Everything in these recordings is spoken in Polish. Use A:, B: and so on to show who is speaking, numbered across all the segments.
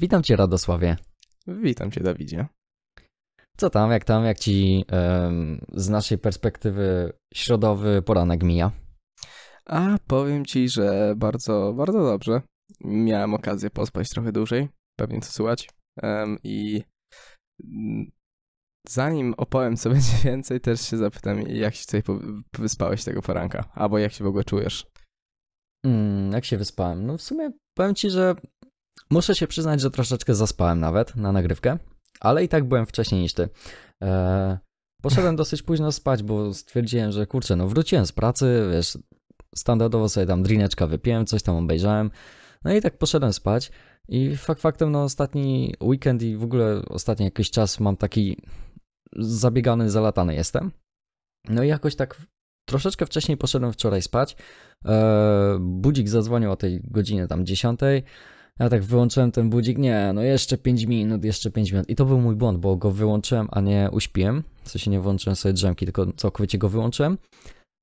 A: Witam Cię, Radosławie. Witam Cię, Dawidzie. Co tam, jak tam, jak Ci z naszej perspektywy środowy poranek mija?
B: A, powiem Ci, że bardzo, bardzo dobrze. Miałem okazję pospać trochę dłużej, pewnie to słychać. I zanim opowiem co będzie więcej, też się zapytam, jak się tutaj wyspałeś tego poranka, albo jak się w ogóle czujesz? Mm, jak się wyspałem? No w sumie powiem Ci, że
A: Muszę się przyznać, że troszeczkę zaspałem nawet na nagrywkę, ale i tak byłem wcześniej niż ty. Eee, poszedłem dosyć późno spać, bo stwierdziłem, że kurczę, no wróciłem z pracy, wiesz, standardowo sobie tam drineczka wypiłem, coś tam obejrzałem, no i tak poszedłem spać i fakt faktem, no ostatni weekend i w ogóle ostatni jakiś czas mam taki zabiegany, zalatany jestem. No i jakoś tak troszeczkę wcześniej poszedłem wczoraj spać. Eee, budzik zadzwonił o tej godzinie tam 10. Ja tak wyłączyłem ten budzik, nie, no jeszcze 5 minut, jeszcze 5 minut. I to był mój błąd, bo go wyłączyłem, a nie uśpiłem. W sensie nie włączyłem sobie drzemki, tylko całkowicie go wyłączyłem.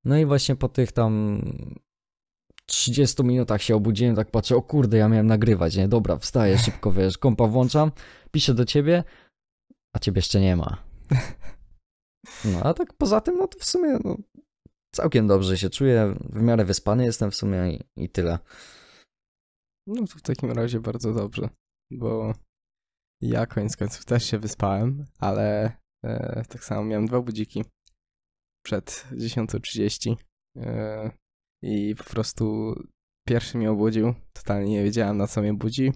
A: No i właśnie po tych tam 30 minutach się obudziłem, tak patrzę, o kurde, ja miałem nagrywać, nie? Dobra, wstaję szybko, wiesz, kompa włączam, piszę do ciebie, a ciebie jeszcze nie ma. No, a tak
B: poza tym, no to w sumie no,
A: całkiem dobrze się czuję, w
B: miarę wyspany jestem w sumie i, i tyle. No to w takim razie bardzo dobrze, bo ja koniec końców też się wyspałem, ale e, tak samo miałem dwa budziki przed 10.30 e, i po prostu pierwszy mnie obudził, totalnie nie wiedziałem na co mnie budzi,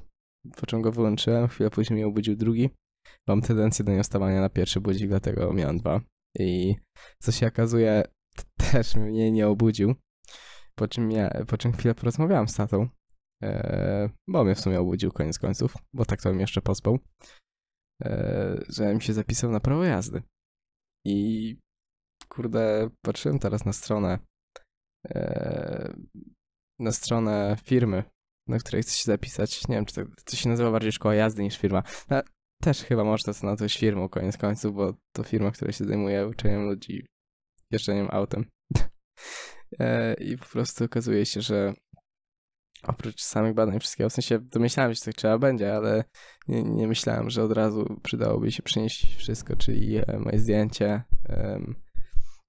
B: po czym go wyłączyłem, chwilę później mnie obudził drugi. Mam tendencję do nieostawania na pierwszy budzik, dlatego miałem dwa. I co się okazuje, też mnie nie obudził, po czym, ja, po czym chwilę porozmawiałem z tatą Eee, bo mnie w sumie obudził koniec końców, bo tak to bym jeszcze pospał. Eee, że mi się zapisał na prawo jazdy. I kurde, patrzyłem teraz na stronę eee, na stronę firmy, na której chcę się zapisać. Nie wiem, czy to, to się nazywa bardziej szkoła jazdy niż firma. No, też chyba można to na coś firmą koniec końców, bo to firma, która się zajmuje uczeniem ludzi jeżdżeniem autem. Eee, I po prostu okazuje się, że oprócz samych badań wszystkiego, w sensie domyślałem się, że tak trzeba będzie, ale nie, nie, myślałem, że od razu przydałoby się przynieść wszystko, czyli moje zdjęcie,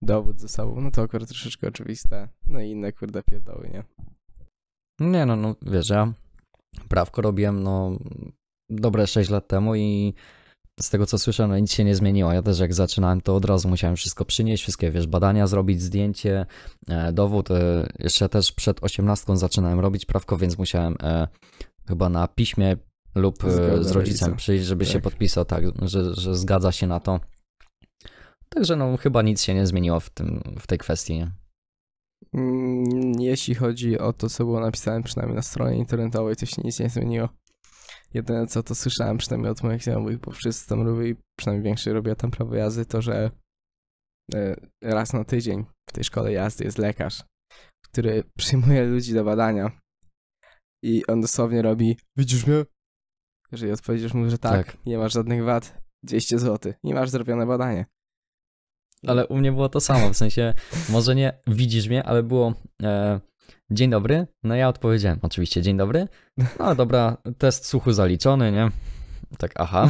B: dowód ze sobą, no to akurat troszeczkę oczywiste, no i inne kurde pierdoły, nie?
A: Nie no, no wiesz, ja prawko robiłem no dobre 6 lat temu i z tego co słyszę, no nic się nie zmieniło. Ja też jak zaczynałem, to od razu musiałem wszystko przynieść, wszystkie wiesz, badania zrobić, zdjęcie, e, dowód. E, jeszcze też przed 18 zaczynałem robić prawko, więc musiałem e, chyba na piśmie lub e, z rodzicem przyjść, żeby tak. się podpisał, tak, że, że zgadza się na to. Także no chyba nic się nie zmieniło w, tym, w tej kwestii. Nie?
B: Mm, jeśli chodzi o to, co było napisane przynajmniej na stronie internetowej, to się nic nie zmieniło jedyne co to słyszałem przynajmniej od moich znajomych, bo wszyscy tam i przynajmniej większość robią tam prawo jazdy, to że e, raz na tydzień w tej szkole jazdy jest lekarz, który przyjmuje ludzi do badania i on dosłownie robi Widzisz mnie? Jeżeli odpowiedzisz mu, że tak, tak. nie masz żadnych wad, 200 zł, nie masz zrobione badanie.
A: Ale u mnie było to samo, w sensie, może nie widzisz mnie, ale było, e, dzień dobry. No ja odpowiedziałem, oczywiście, dzień dobry. No dobra, test słuchu zaliczony, nie? Tak, aha.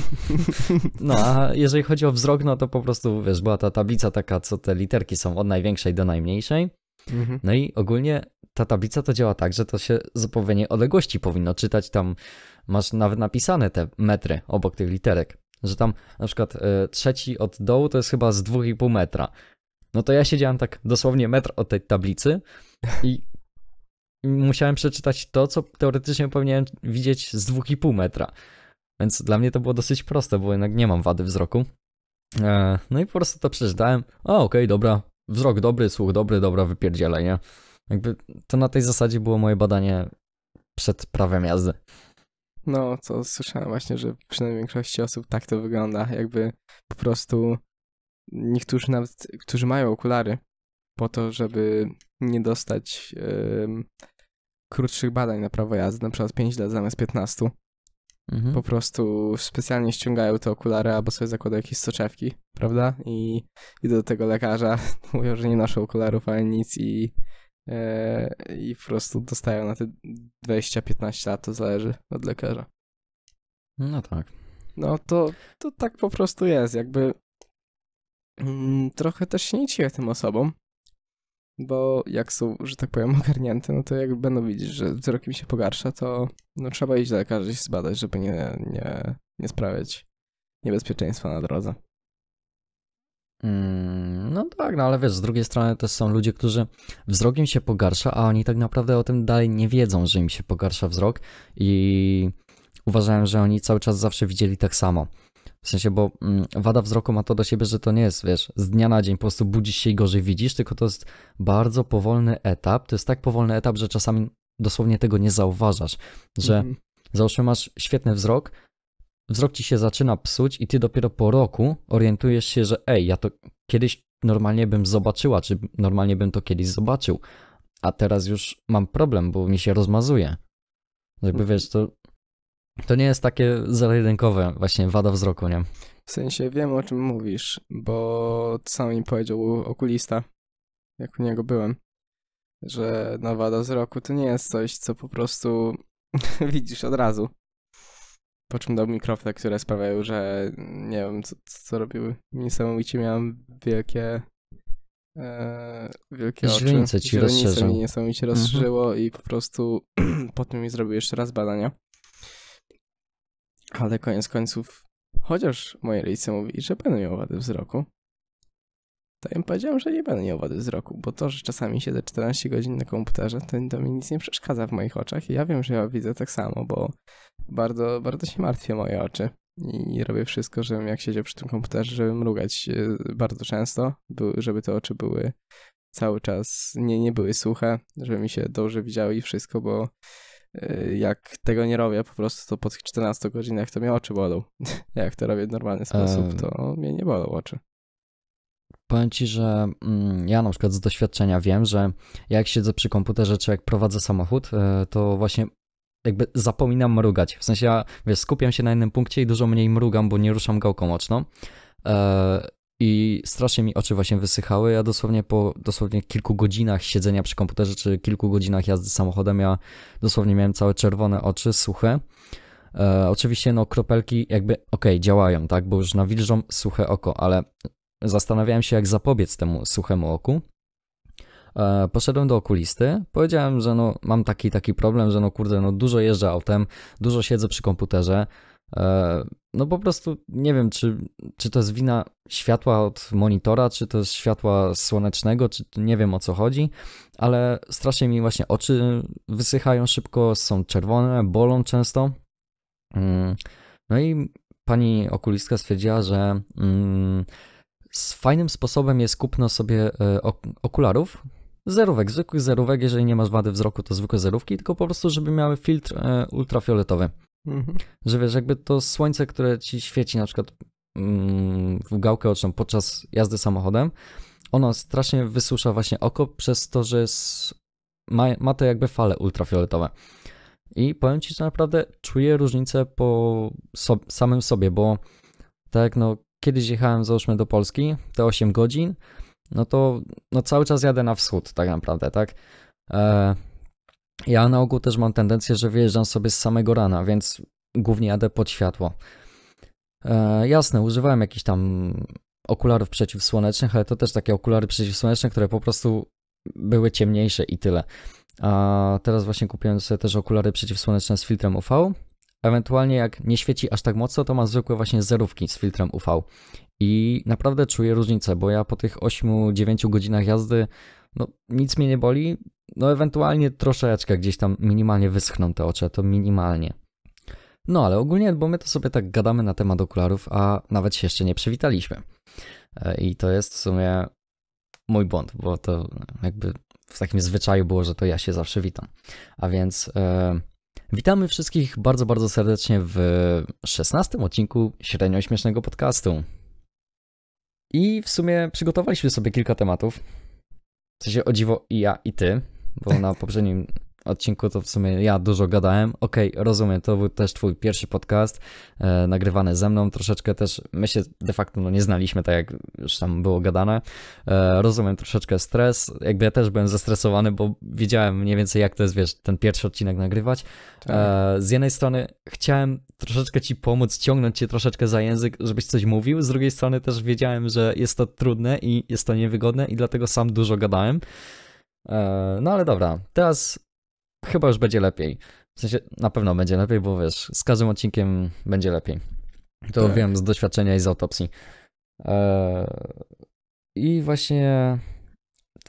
A: No a jeżeli chodzi o wzrok, no to po prostu, wiesz, była ta tablica taka, co te literki są od największej do najmniejszej. Mhm. No i ogólnie ta tablica to działa tak, że to się zupełnie odległości powinno czytać. Tam masz nawet napisane te metry obok tych literek, że tam na przykład y, trzeci od dołu to jest chyba z 2,5 metra. No to ja siedziałem tak dosłownie metr od tej tablicy i musiałem przeczytać to, co teoretycznie powinienem widzieć z 2,5 metra. Więc dla mnie to było dosyć proste, bo jednak nie mam wady wzroku. E, no i po prostu to przeczytałem. O, okej, okay, dobra, wzrok dobry, słuch dobry, dobra, wypierdzielenie. Jakby to na tej zasadzie było moje badanie przed prawem jazdy.
B: No, co słyszałem właśnie, że przynajmniej większości osób tak to wygląda, jakby po prostu niektórzy nawet, którzy mają okulary, po to, żeby nie dostać yy, krótszych badań na prawo jazdy, na przykład 5 lat zamiast 15. Mhm. Po prostu specjalnie ściągają te okulary albo sobie zakładają jakieś soczewki, prawda? I idę do tego lekarza, mówią, że nie noszą okularów ale nic i, yy, i po prostu dostają na te 20-15 lat, to zależy od lekarza. No tak. No to, to tak po prostu jest, jakby mm, trochę też się nie dziwię tym osobom, bo jak są, że tak powiem, ogarnięte, no to jak będą widzieć, że wzrok im się pogarsza, to no, trzeba iść do lekarza i zbadać, żeby nie, nie, nie sprawiać niebezpieczeństwa na drodze.
A: Mm, no tak, no ale wiesz, z drugiej strony też są ludzie, którzy wzrok im się pogarsza, a oni tak naprawdę o tym dalej nie wiedzą, że im się pogarsza wzrok i uważałem, że oni cały czas zawsze widzieli tak samo. W sensie, bo mm, wada wzroku ma to do siebie, że to nie jest, wiesz, z dnia na dzień po prostu budzisz się i gorzej widzisz, tylko to jest bardzo powolny etap. To jest tak powolny etap, że czasami dosłownie tego nie zauważasz, że mhm. załóżmy masz świetny wzrok, wzrok ci się zaczyna psuć i ty dopiero po roku orientujesz się, że ej, ja to kiedyś normalnie bym zobaczyła, czy normalnie bym to kiedyś zobaczył, a teraz już mam problem, bo mi się rozmazuje. Jakby mhm. wiesz, to to nie jest takie zero-jedynkowe właśnie wada wzroku, nie?
B: W sensie wiem o czym mówisz, bo sam mi powiedział okulista, jak u niego byłem, że na wada wzroku to nie jest coś, co po prostu widzisz od razu. Po czym dał mi kropkę, które sprawiają, że nie wiem, co, co robiły. Niesamowicie miałem wielkie e, wielkie Źrenice oczy. ci Źrenice mi niesamowicie mhm. rozszerzyło mhm. i po prostu po tym mi zrobił jeszcze raz badania. Ale koniec końców, chociaż moje rodzice mówili, że będę miał wady wzroku, to im powiedziałem, że nie będę miał wady wzroku, bo to, że czasami siedzę 14 godzin na komputerze, to, to mi nic nie przeszkadza w moich oczach i ja wiem, że ja widzę tak samo, bo bardzo, bardzo się martwię moje oczy i robię wszystko, żebym jak siedział przy tym komputerze, żeby mrugać e, bardzo często, żeby te oczy były cały czas, nie, nie były suche, żeby mi się dobrze widziały i wszystko, bo Y, jak tego nie robię, po prostu to po tych 14 godzinach to mnie oczy bolą. jak to robię w normalny sposób, to mnie nie bolą oczy.
A: Powiem ci, że mm, ja na przykład z doświadczenia wiem, że jak siedzę przy komputerze, czy jak prowadzę samochód, y, to właśnie jakby zapominam mrugać. W sensie ja wiesz, skupiam się na jednym punkcie i dużo mniej mrugam, bo nie ruszam gałką oczną. E, i strasznie mi oczy właśnie wysychały. Ja dosłownie po dosłownie kilku godzinach siedzenia przy komputerze, czy kilku godzinach jazdy samochodem, ja dosłownie miałem całe czerwone oczy, suche. E, oczywiście no kropelki jakby okej, okay, działają, tak, bo już nawilżą suche oko, ale zastanawiałem się jak zapobiec temu suchemu oku. E, poszedłem do okulisty, powiedziałem, że no mam taki taki problem, że no kurde, no dużo jeżdżę autem, dużo siedzę przy komputerze, E, no po prostu nie wiem, czy, czy to jest wina światła od monitora, czy to jest światła słonecznego, czy nie wiem o co chodzi, ale strasznie mi właśnie oczy wysychają szybko, są czerwone, bolą często. Mm, no i pani okulistka stwierdziła, że mm, fajnym sposobem jest kupno sobie e, okularów, zerówek, zwykłych zerówek, jeżeli nie masz wady wzroku, to zwykłe zerówki, tylko po prostu, żeby miały filtr e, ultrafioletowy. Mhm. Że wiesz, jakby to słońce, które ci świeci na przykład mm, w gałkę oczną podczas jazdy samochodem, ono strasznie wysusza właśnie oko przez to, że jest, ma, ma to jakby fale ultrafioletowe. I powiem ci, że naprawdę czuję różnicę po so, samym sobie, bo tak no kiedyś jechałem załóżmy do Polski, te 8 godzin, no to no cały czas jadę na wschód tak naprawdę, tak? E, ja na ogół też mam tendencję, że wyjeżdżam sobie z samego rana, więc głównie jadę pod światło. E, jasne, używałem jakichś tam okularów przeciwsłonecznych, ale to też takie okulary przeciwsłoneczne, które po prostu były ciemniejsze i tyle. A teraz właśnie kupiłem sobie też okulary przeciwsłoneczne z filtrem UV. Ewentualnie jak nie świeci aż tak mocno, to mam zwykłe właśnie zerówki z filtrem UV. I naprawdę czuję różnicę, bo ja po tych 8-9 godzinach jazdy, no nic mnie nie boli, no ewentualnie troszeczkę gdzieś tam minimalnie wyschną te oczy, to minimalnie. No ale ogólnie, bo my to sobie tak gadamy na temat okularów, a nawet się jeszcze nie przywitaliśmy. E, I to jest w sumie mój błąd, bo to jakby w takim zwyczaju było, że to ja się zawsze witam. A więc e, witamy wszystkich bardzo, bardzo serdecznie w 16 odcinku średnio śmiesznego podcastu. I w sumie przygotowaliśmy sobie kilka tematów. W sensie o dziwo i ja i ty, bo na poprzednim odcinku to w sumie ja dużo gadałem. Okej, okay, rozumiem, to był też twój pierwszy podcast, e, nagrywany ze mną, troszeczkę też, my się de facto no, nie znaliśmy, tak jak już tam było gadane. E, rozumiem troszeczkę stres, jakby ja też byłem zestresowany, bo wiedziałem mniej więcej jak to jest, wiesz, ten pierwszy odcinek nagrywać. Tak. E, z jednej strony chciałem troszeczkę ci pomóc, ciągnąć cię troszeczkę za język, żebyś coś mówił, z drugiej strony też wiedziałem, że jest to trudne i jest to niewygodne i dlatego sam dużo gadałem. E, no ale dobra, teraz chyba już będzie lepiej. W sensie na pewno będzie lepiej, bo wiesz, z każdym odcinkiem będzie lepiej. To tak. wiem z doświadczenia i z autopsji. E, I właśnie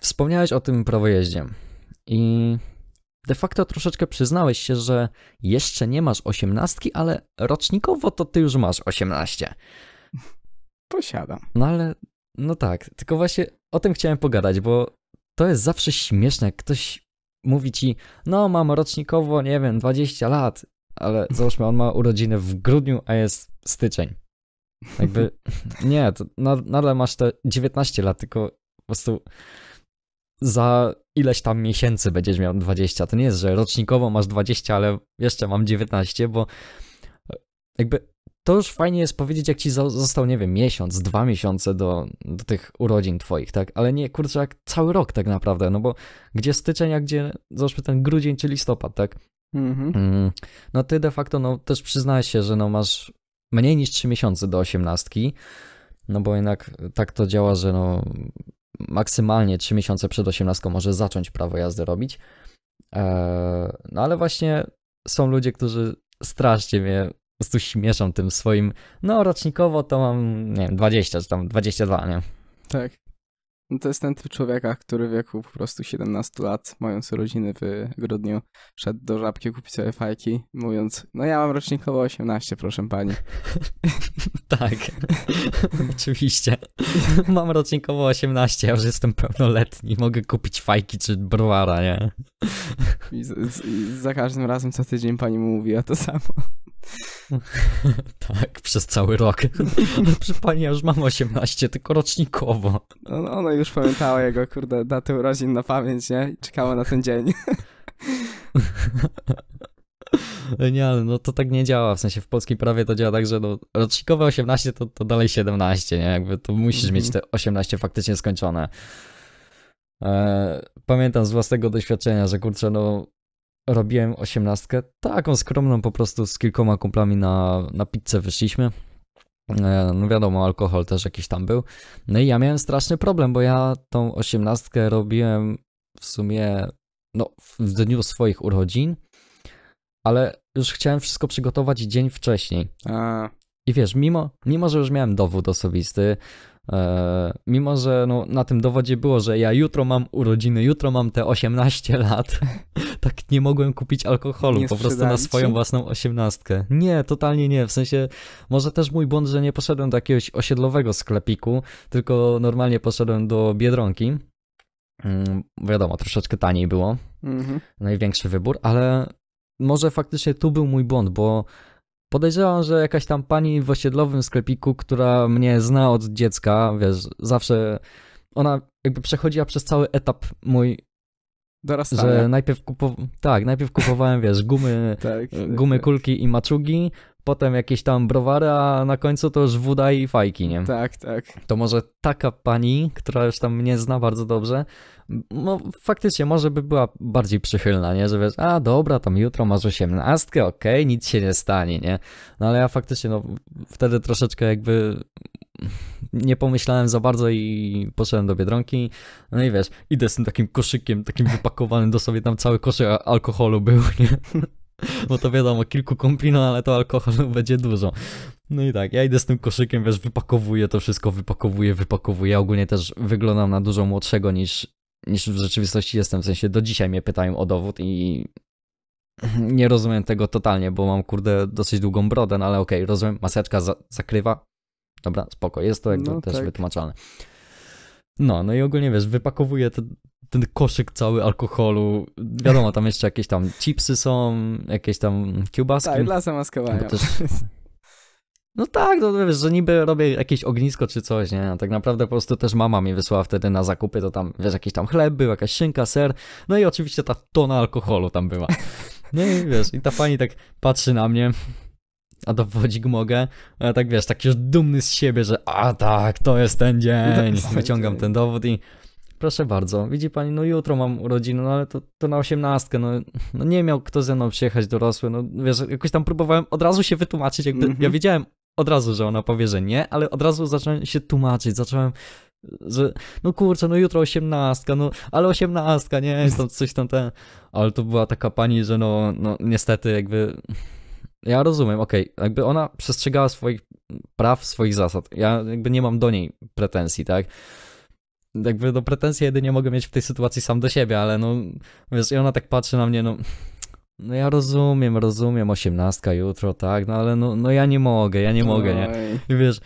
A: wspomniałeś o tym prawojeździe. I de facto troszeczkę przyznałeś się, że jeszcze nie masz osiemnastki, ale rocznikowo to ty już masz osiemnaście. Posiadam. No ale, no tak, tylko właśnie o tym chciałem pogadać, bo to jest zawsze śmieszne, jak ktoś mówi ci, no mam rocznikowo, nie wiem, 20 lat, ale załóżmy, on ma urodziny w grudniu, a jest styczeń. Jakby, nie, to nadal masz te 19 lat, tylko po prostu za ileś tam miesięcy będziesz miał 20. To nie jest, że rocznikowo masz 20, ale jeszcze mam 19, bo jakby to już fajnie jest powiedzieć, jak ci został, nie wiem, miesiąc, dwa miesiące do, do tych urodzin twoich, tak? Ale nie, kurczę, jak cały rok tak naprawdę, no bo gdzie styczeń, a gdzie, załóżmy, ten grudzień czy listopad, tak? Mhm. Mm, no ty de facto, no też przyznałeś się, że no masz mniej niż trzy miesiące do osiemnastki, no bo jednak tak to działa, że no maksymalnie trzy miesiące przed osiemnastką może zacząć prawo jazdy robić. Eee, no ale właśnie są ludzie, którzy strasznie mnie po prostu śmieszam tym swoim, no rocznikowo to mam, nie wiem, 20 czy tam 22, nie?
B: Tak. No to jest ten typ człowieka, który w wieku po prostu 17 lat, mając rodziny w grudniu, szedł do żabki kupić sobie fajki, mówiąc, no ja mam rocznikowo 18, proszę pani. tak,
A: oczywiście. mam rocznikowo 18, ja już jestem pełnoletni, mogę kupić fajki czy browara, nie?
B: I, z, i za każdym razem co tydzień pani mu mówi, to samo.
A: tak, przez cały rok. Przy pani ja już mam 18, tylko rocznikowo.
B: No, no, ona już pamiętała jego, kurde, datę urodzin na pamięć, nie? I czekała na ten dzień.
A: Nie, ale no to tak nie działa, w sensie w polskiej prawie to działa tak, że no, rocznikowe 18 to, to dalej 17, nie? Jakby to musisz mm -hmm. mieć mhm. te 18 faktycznie skończone. E, pamiętam z własnego doświadczenia, że kurczę, no robiłem osiemnastkę, taką skromną po prostu z kilkoma kumplami na, na pizzę wyszliśmy. E, no wiadomo, alkohol też jakiś tam był. No i ja miałem straszny problem, bo ja tą osiemnastkę robiłem w sumie no, w dniu swoich urodzin, ale już chciałem wszystko przygotować dzień wcześniej. A. I wiesz, mimo, mimo że już miałem dowód osobisty, E, mimo, że no, na tym dowodzie było, że ja jutro mam urodziny, jutro mam te 18 lat, tak nie mogłem kupić alkoholu, po prostu na swoją własną osiemnastkę. Nie, totalnie nie, w sensie może też mój błąd, że nie poszedłem do jakiegoś osiedlowego sklepiku, tylko normalnie poszedłem do Biedronki. Mm, wiadomo, troszeczkę taniej było, mhm. największy wybór, ale może faktycznie tu był mój błąd, bo Podejrzewam, że jakaś tam pani w osiedlowym sklepiku, która mnie zna od dziecka, wiesz, zawsze ona jakby przechodziła przez cały etap mój Dorastania. Że najpierw, kupo... tak, najpierw kupowałem, wiesz, gumy, tak, gumy tak. kulki i maczugi, potem jakieś tam browary, a na końcu to już woda i fajki, nie? Tak, tak. To może taka pani, która już tam mnie zna bardzo dobrze, no, faktycznie może by była bardziej przychylna, nie? Że wiesz, a dobra, tam jutro masz osiemnastkę, okej, okay, nic się nie stanie, nie? No ale ja faktycznie, no, wtedy troszeczkę jakby nie pomyślałem za bardzo i poszedłem do Biedronki, no i wiesz, idę z tym takim koszykiem, takim wypakowanym do sobie, tam cały koszyk alkoholu był, nie? Bo to wiadomo, kilku kąpi, ale to alkoholu będzie dużo. No i tak, ja idę z tym koszykiem, wiesz, wypakowuję to wszystko, wypakowuję, wypakowuję. Ja ogólnie też wyglądam na dużo młodszego niż niż w rzeczywistości jestem. W sensie do dzisiaj mnie pytają o dowód i nie rozumiem tego totalnie, bo mam kurde dosyć długą brodę, no ale okej, okay, rozumiem, maseczka za zakrywa. Dobra, spoko, jest to jakby no, też tak. wytłumaczalne. No, no i ogólnie wiesz, wypakowuję ten koszyk cały alkoholu. Wiadomo, tam jeszcze jakieś tam chipsy są, jakieś tam kiełbaski. Tak, dla zamaskowania. Też... No tak, no wiesz, że niby robię jakieś ognisko czy coś, nie? A tak naprawdę po prostu też mama mi wysłała wtedy na zakupy, to tam, wiesz, jakiś tam chleb był, jakaś szynka, ser, no i oczywiście ta tona alkoholu tam była. No i wiesz, i ta pani tak patrzy na mnie, a dowodzik mogę, a tak wiesz, tak już dumny z siebie, że a tak, to jest ten dzień, wyciągam ten dowód i proszę bardzo, widzi pani, no jutro mam urodziny, no ale to, to na osiemnastkę, no, no, nie miał kto ze mną przyjechać dorosły, no wiesz, jakoś tam próbowałem od razu się wytłumaczyć, jakby mm -hmm. ja wiedziałem od razu, że ona powie, że nie, ale od razu zacząłem się tłumaczyć, zacząłem że no kurczę, no jutro osiemnastka, no ale osiemnastka, nie, jest coś tam ten, ale to była taka pani, że no, no niestety jakby ja rozumiem, okej, okay. jakby ona przestrzegała swoich praw, swoich zasad, ja jakby nie mam do niej pretensji, tak, jakby do no, pretensje jedynie mogę mieć w tej sytuacji sam do siebie, ale no, wiesz, i ona tak patrzy na mnie, no no ja rozumiem, rozumiem, osiemnastka jutro, tak, no ale no, no ja nie mogę, ja nie mogę, nie? I wiesz,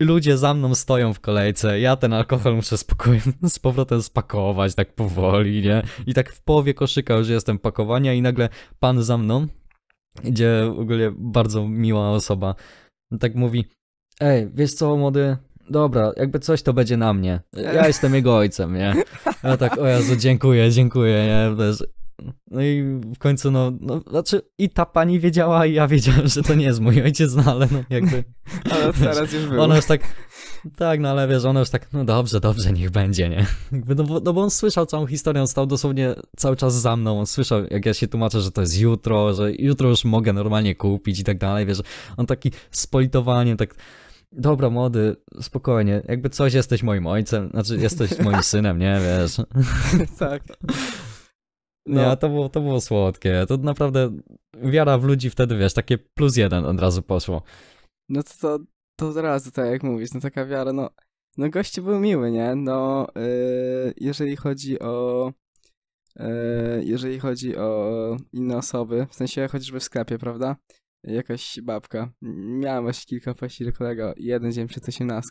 A: ludzie za mną stoją w kolejce, ja ten alkohol muszę spokojnie, z powrotem spakować tak powoli, nie? I tak w połowie koszyka już jestem pakowania i nagle pan za mną, gdzie ogóle bardzo miła osoba, tak mówi, ej, wiesz co, młody, dobra, jakby coś to będzie na mnie. Ja jestem jego ojcem, nie? Ja tak, o Jezu, dziękuję, dziękuję, nie? No i w końcu, no, no, znaczy i ta pani wiedziała, i ja wiedziałem, że to nie jest mój ojciec, no ale no jakby... ale teraz już było. Ona już tak, tak, no ale wiesz, ona już tak, no dobrze, dobrze, niech będzie, nie? No bo, no bo on słyszał całą historię, on stał dosłownie cały czas za mną, on słyszał, jak ja się tłumaczę, że to jest jutro, że jutro już mogę normalnie kupić i tak dalej, wiesz, on taki z politowaniem, tak... Dobra, młody, spokojnie. Jakby coś jesteś moim ojcem, znaczy jesteś moim synem, nie wiesz. tak. No. Nie, to było, to było słodkie. To naprawdę wiara w ludzi wtedy, wiesz, takie plus jeden od razu poszło.
B: No to, to, to od razu, tak jak mówisz, no taka wiara, no, no goście był miły, nie? No, yy, jeżeli chodzi o y, jeżeli chodzi o inne osoby, w sensie chociażby w sklepie, prawda? Jakaś babka. Miałem właśnie kilka właściwie kolega, jeden dzień przed 18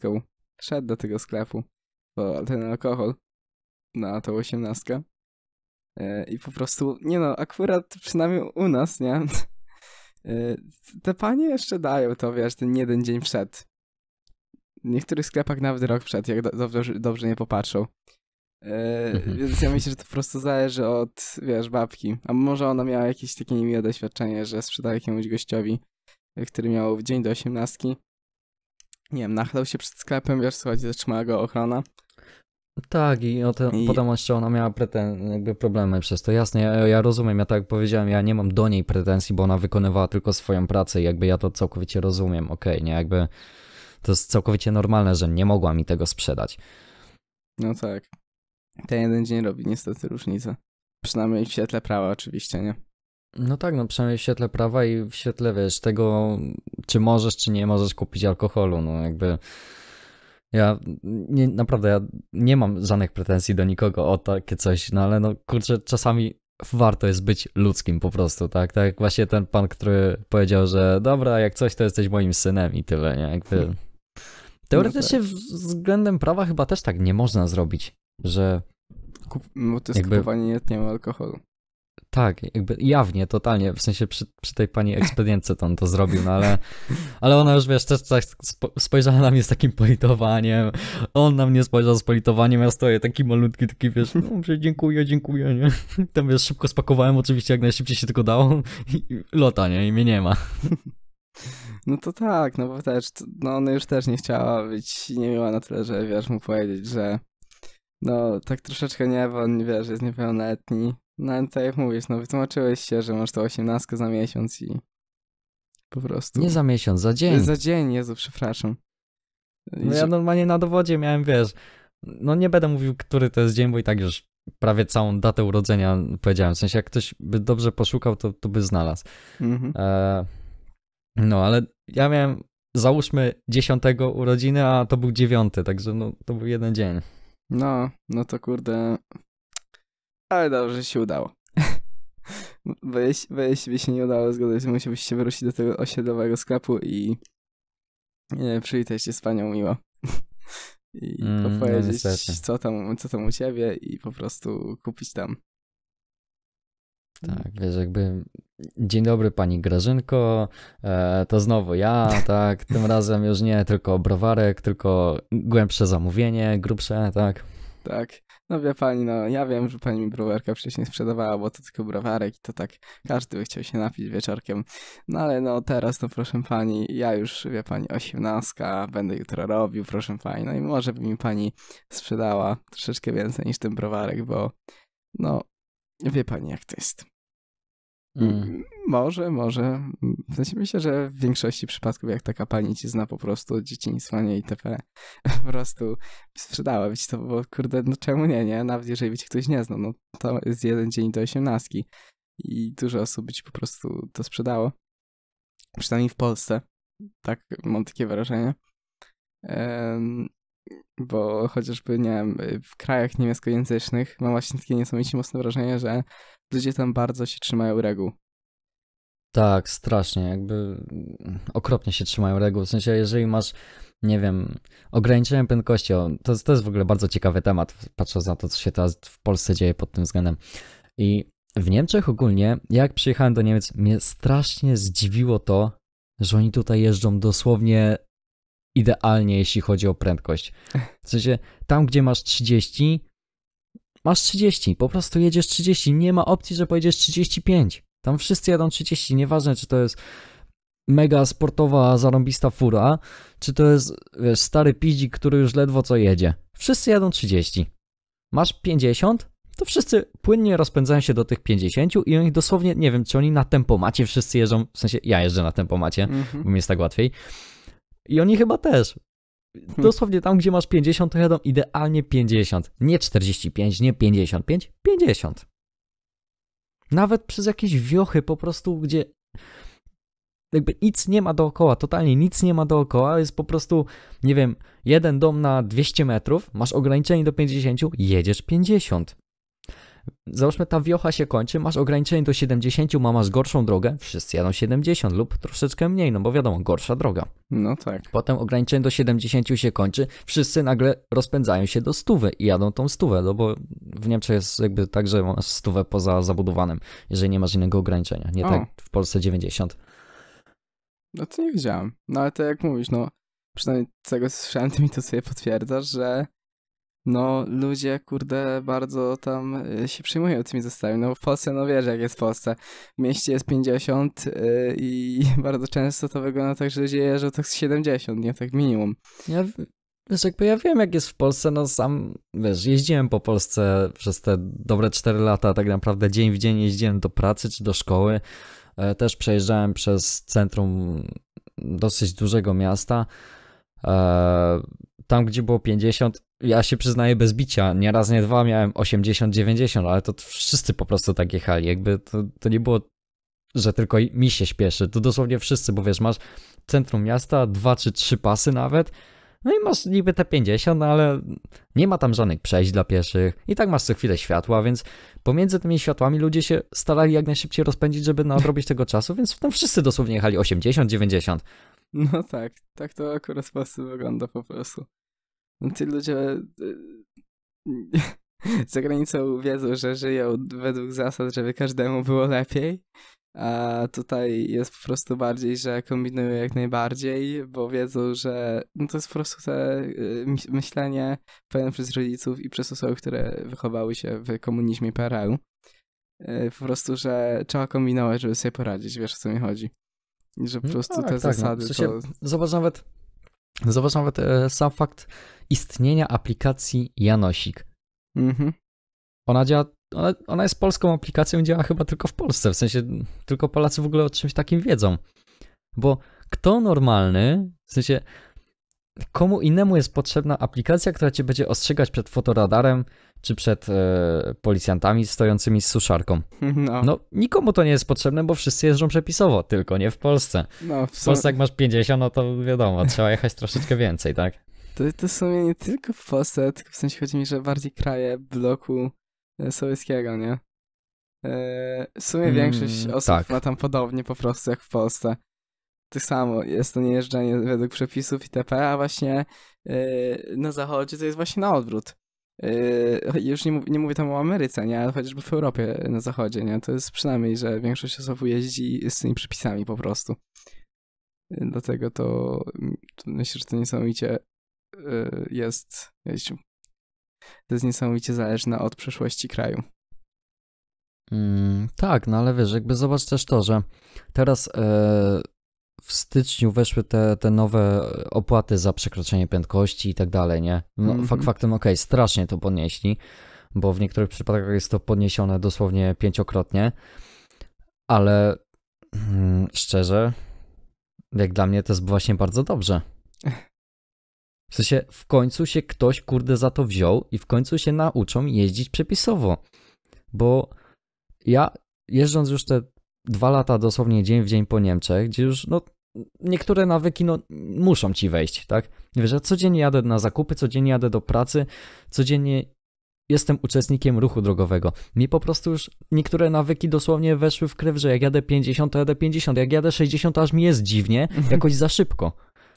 B: szedł do tego sklepu, bo ten alkohol, no to 18 E, I po prostu, nie no, akurat przynajmniej u nas, nie? E, te panie jeszcze dają to, wiesz, ten jeden dzień przed. W niektórych sklepach nawet rok przed, jak dobrze, dobrze nie popatrzą. E, mhm. Więc ja myślę, że to po prostu zależy od, wiesz, babki. A może ona miała jakieś takie niemiłe doświadczenie, że sprzedała jakiemuś gościowi, który miał w dzień do osiemnastki. Nie wiem, nachlał się przed sklepem, wiesz, słuchajcie, zatrzymała go ochrona.
A: Tak, i, o te, I... potem jeszcze ona miała preten- jakby problemy przez to. Jasne, ja, ja, rozumiem, ja tak jak powiedziałem, ja nie mam do niej pretensji, bo ona wykonywała tylko swoją pracę i jakby ja to całkowicie rozumiem, okej, okay, nie, jakby to jest całkowicie normalne, że nie mogła mi tego sprzedać.
B: No tak. Ten jeden dzień robi niestety różnicę. Przynajmniej w świetle prawa oczywiście, nie? No tak, no przynajmniej w świetle prawa i w świetle, wiesz, tego,
A: czy możesz, czy nie możesz kupić alkoholu, no jakby ja nie, naprawdę ja nie mam żadnych pretensji do nikogo o takie coś, no ale no kurczę, czasami warto jest być ludzkim po prostu, tak? Tak jak właśnie ten pan, który powiedział, że dobra, jak coś, to jesteś moim synem i tyle, nie? Jakby... Hmm. Teoretycznie no tak. względem prawa chyba też tak nie można zrobić, że...
B: Kup... to jest jakby... kupowanie nie alkoholu.
A: Tak, jakby jawnie, totalnie, w sensie przy, przy tej pani ekspedientce to on to zrobił, no ale, ale ona już, wiesz, też tak spojrzała na mnie z takim politowaniem, on na mnie spojrzał z politowaniem, ja stoję taki malutki, taki, wiesz, no dziękuję, dziękuję, nie? Tam, wiesz, szybko spakowałem oczywiście, jak najszybciej się tylko dało i lota, nie? I mnie nie ma.
B: No to tak, no bo też, no ona już też nie chciała być nie miała na tyle, że, wiesz, mu powiedzieć, że no, tak troszeczkę nie, bo on, wiesz, jest niepełnoletni, no tak jak mówisz, no wytłumaczyłeś się, że masz to 18 za miesiąc i
A: po prostu. Nie za miesiąc, za dzień. Za
B: dzień, Jezu, przepraszam. No że... ja
A: normalnie na dowodzie miałem, wiesz, no nie będę mówił, który to jest dzień, bo i tak już prawie całą datę urodzenia powiedziałem. W sensie, jak ktoś by dobrze poszukał, to, to by znalazł. Mhm. E... no, ale ja miałem, załóżmy, 10 urodziny, a to był 9, także no, to był jeden
B: dzień. No, no to kurde, ale dobrze, że się udało. bo, jeśli, bo jeśli by się nie udało, się, musiałbyś się wrócić do tego osiedlowego sklepu i nie, przywitać się z panią miło. I mm, powiedzieć, no co, tam, co tam u ciebie i po prostu kupić tam.
A: Tak, wiesz, jakby dzień dobry pani Grażynko, e, to znowu ja, tak, tym razem już nie tylko browarek, tylko głębsze zamówienie, grubsze, tak.
B: Tak, no wie pani, no ja wiem, że pani mi browarka wcześniej sprzedawała, bo to tylko browarek i to tak każdy by chciał się napić wieczorkiem. No ale no teraz, no proszę pani, ja już, wie pani, osiemnastka, będę jutro robił, proszę pani. No i może by mi pani sprzedała troszeczkę więcej niż ten browarek, bo no wie pani jak to jest. Mm. Może, może. W sensie myślę, że w większości przypadków, jak taka pani ci zna po prostu od dzieciństwa, nie itp., po prostu sprzedała ci to, bo kurde, no czemu nie, nie? Nawet jeżeli by cię ktoś nie znał, no to jest jeden dzień do osiemnastki i dużo osób by ci po prostu to sprzedało. Przynajmniej w Polsce. Tak, mam takie wrażenie. Um, bo chociażby, nie wiem, w krajach niemieckojęzycznych mam właśnie takie niesamowicie mocne wrażenie, że ludzie tam bardzo się trzymają reguł.
A: Tak, strasznie, jakby okropnie się trzymają reguł. W sensie, jeżeli masz, nie wiem, ograniczenie prędkości, to, to jest w ogóle bardzo ciekawy temat, patrząc na to, co się teraz w Polsce dzieje pod tym względem. I w Niemczech ogólnie, jak przyjechałem do Niemiec, mnie strasznie zdziwiło to, że oni tutaj jeżdżą dosłownie idealnie, jeśli chodzi o prędkość. W sensie, tam gdzie masz 30, masz 30, po prostu jedziesz 30, nie ma opcji, że pojedziesz 35. Tam wszyscy jadą 30, nieważne czy to jest mega sportowa, zarąbista fura, czy to jest, wiesz, stary piździk, który już ledwo co jedzie. Wszyscy jadą 30. Masz 50, to wszyscy płynnie rozpędzają się do tych 50 i oni dosłownie, nie wiem, czy oni na tempomacie wszyscy jeżdżą, w sensie ja jeżdżę na tempomacie, mhm. bo mi jest tak łatwiej. I oni chyba też. Dosłownie tam, gdzie masz 50, to jadą idealnie 50. Nie 45, nie 55, 50. Nawet przez jakieś wiochy po prostu, gdzie jakby nic nie ma dookoła, totalnie nic nie ma dookoła, jest po prostu, nie wiem, jeden dom na 200 metrów, masz ograniczenie do 50, jedziesz 50. Załóżmy, ta wiocha się kończy, masz ograniczenie do 70, ma masz gorszą drogę, wszyscy jadą 70 lub troszeczkę mniej, no bo wiadomo, gorsza droga. No tak. Potem ograniczenie do 70 się kończy, wszyscy nagle rozpędzają się do stówy i jadą tą stówę, no bo w Niemczech jest jakby tak, że masz stówę poza zabudowanym, jeżeli nie masz innego ograniczenia, nie o. tak w Polsce 90.
B: No to nie wiedziałem, no ale to jak mówisz, no przynajmniej tego słyszałem, ty mi to sobie potwierdzasz, że no ludzie, kurde, bardzo tam y, się przejmują tymi zestawami. No w Polsce, no wiesz jak jest w Polsce. W mieście jest 50 yy, i bardzo często to wygląda tak, że dzieje, że to jest 70, nie? Tak minimum. Ja, wiesz, jakby ja wiem jak jest w Polsce, no
A: sam, wiesz, jeździłem po Polsce przez te dobre 4 lata, tak naprawdę dzień w dzień jeździłem do pracy czy do szkoły. E, też przejeżdżałem przez centrum dosyć dużego miasta. E, tam gdzie było 50, ja się przyznaję bez bicia, nie raz, nie dwa miałem 80-90, ale to wszyscy po prostu tak jechali, jakby to, to nie było, że tylko mi się śpieszy, to dosłownie wszyscy, bo wiesz, masz centrum miasta, dwa czy trzy pasy nawet, no i masz niby te 50, no ale nie ma tam żadnych przejść dla pieszych i tak masz co chwilę światła, więc pomiędzy tymi światłami ludzie się starali jak najszybciej rozpędzić, żeby nadrobić tego czasu, więc tam wszyscy dosłownie jechali 80-90.
B: No tak, tak to akurat w Polsce wygląda po prostu. No ci ludzie e, za granicą wiedzą, że żyją według zasad, żeby każdemu było lepiej, a tutaj jest po prostu bardziej, że kombinują jak najbardziej, bo wiedzą, że no to jest po prostu te e, myślenie pełne przez rodziców i przez osoby, które wychowały się w komunizmie PRL-u. E, po prostu, że trzeba kombinować, żeby sobie poradzić, wiesz o co mi chodzi. Że po no prostu tak, te tak, zasady. No. W sensie, to...
A: Zobacz nawet, zobacz nawet e, sam fakt istnienia aplikacji Janosik. Mhm. Ona działa. Ona, ona jest polską aplikacją, działa chyba tylko w Polsce. W sensie tylko Polacy w ogóle o czymś takim wiedzą. Bo kto normalny, w sensie komu innemu jest potrzebna aplikacja, która cię będzie ostrzegać przed fotoradarem czy przed e, policjantami stojącymi z suszarką. No. no. nikomu to nie jest potrzebne, bo wszyscy jeżdżą przepisowo, tylko nie w Polsce. No, w, sumie... w Polsce jak masz 50, no to wiadomo, trzeba jechać troszeczkę więcej, tak?
B: To, to w sumie nie tylko w Polsce, tylko w sensie chodzi mi, że bardziej kraje bloku e, sowieckiego, nie? E, w sumie większość mm, osób tak. ma tam podobnie po prostu jak w Polsce to tak samo, jest to niejeżdżanie według przepisów itp., a właśnie yy, na zachodzie to jest właśnie na odwrót. Yy, już nie, mów, nie mówię tam o Ameryce, nie, ale chociażby w Europie na zachodzie, nie, to jest przynajmniej, że większość osób jeździ z tymi przepisami po prostu. Y, dlatego to, to myślę, że to niesamowicie y, jest, jest, to jest niesamowicie zależne od przeszłości kraju. Mm,
A: tak, no ale wiesz, jakby zobacz też to, że teraz e, w styczniu weszły te, te nowe opłaty za przekroczenie prędkości i tak dalej, nie? No, mm -hmm. fakt faktem, okej, okay, strasznie to podnieśli, bo w niektórych przypadkach jest to podniesione dosłownie pięciokrotnie, ale mm, szczerze, jak dla mnie to jest właśnie bardzo dobrze. W sensie w końcu się ktoś kurde za to wziął i w końcu się nauczą jeździć przepisowo. Bo ja jeżdżąc już te dwa lata dosłownie dzień w dzień po Niemczech, gdzie już no, niektóre nawyki no, muszą ci wejść, tak? Wiesz, ja codziennie jadę na zakupy, codziennie jadę do pracy, codziennie jestem uczestnikiem ruchu drogowego. Mi po prostu już niektóre nawyki dosłownie weszły w krew, że jak jadę 50, to jadę 50, jak jadę 60, to aż mi jest dziwnie, mhm. jakoś za szybko.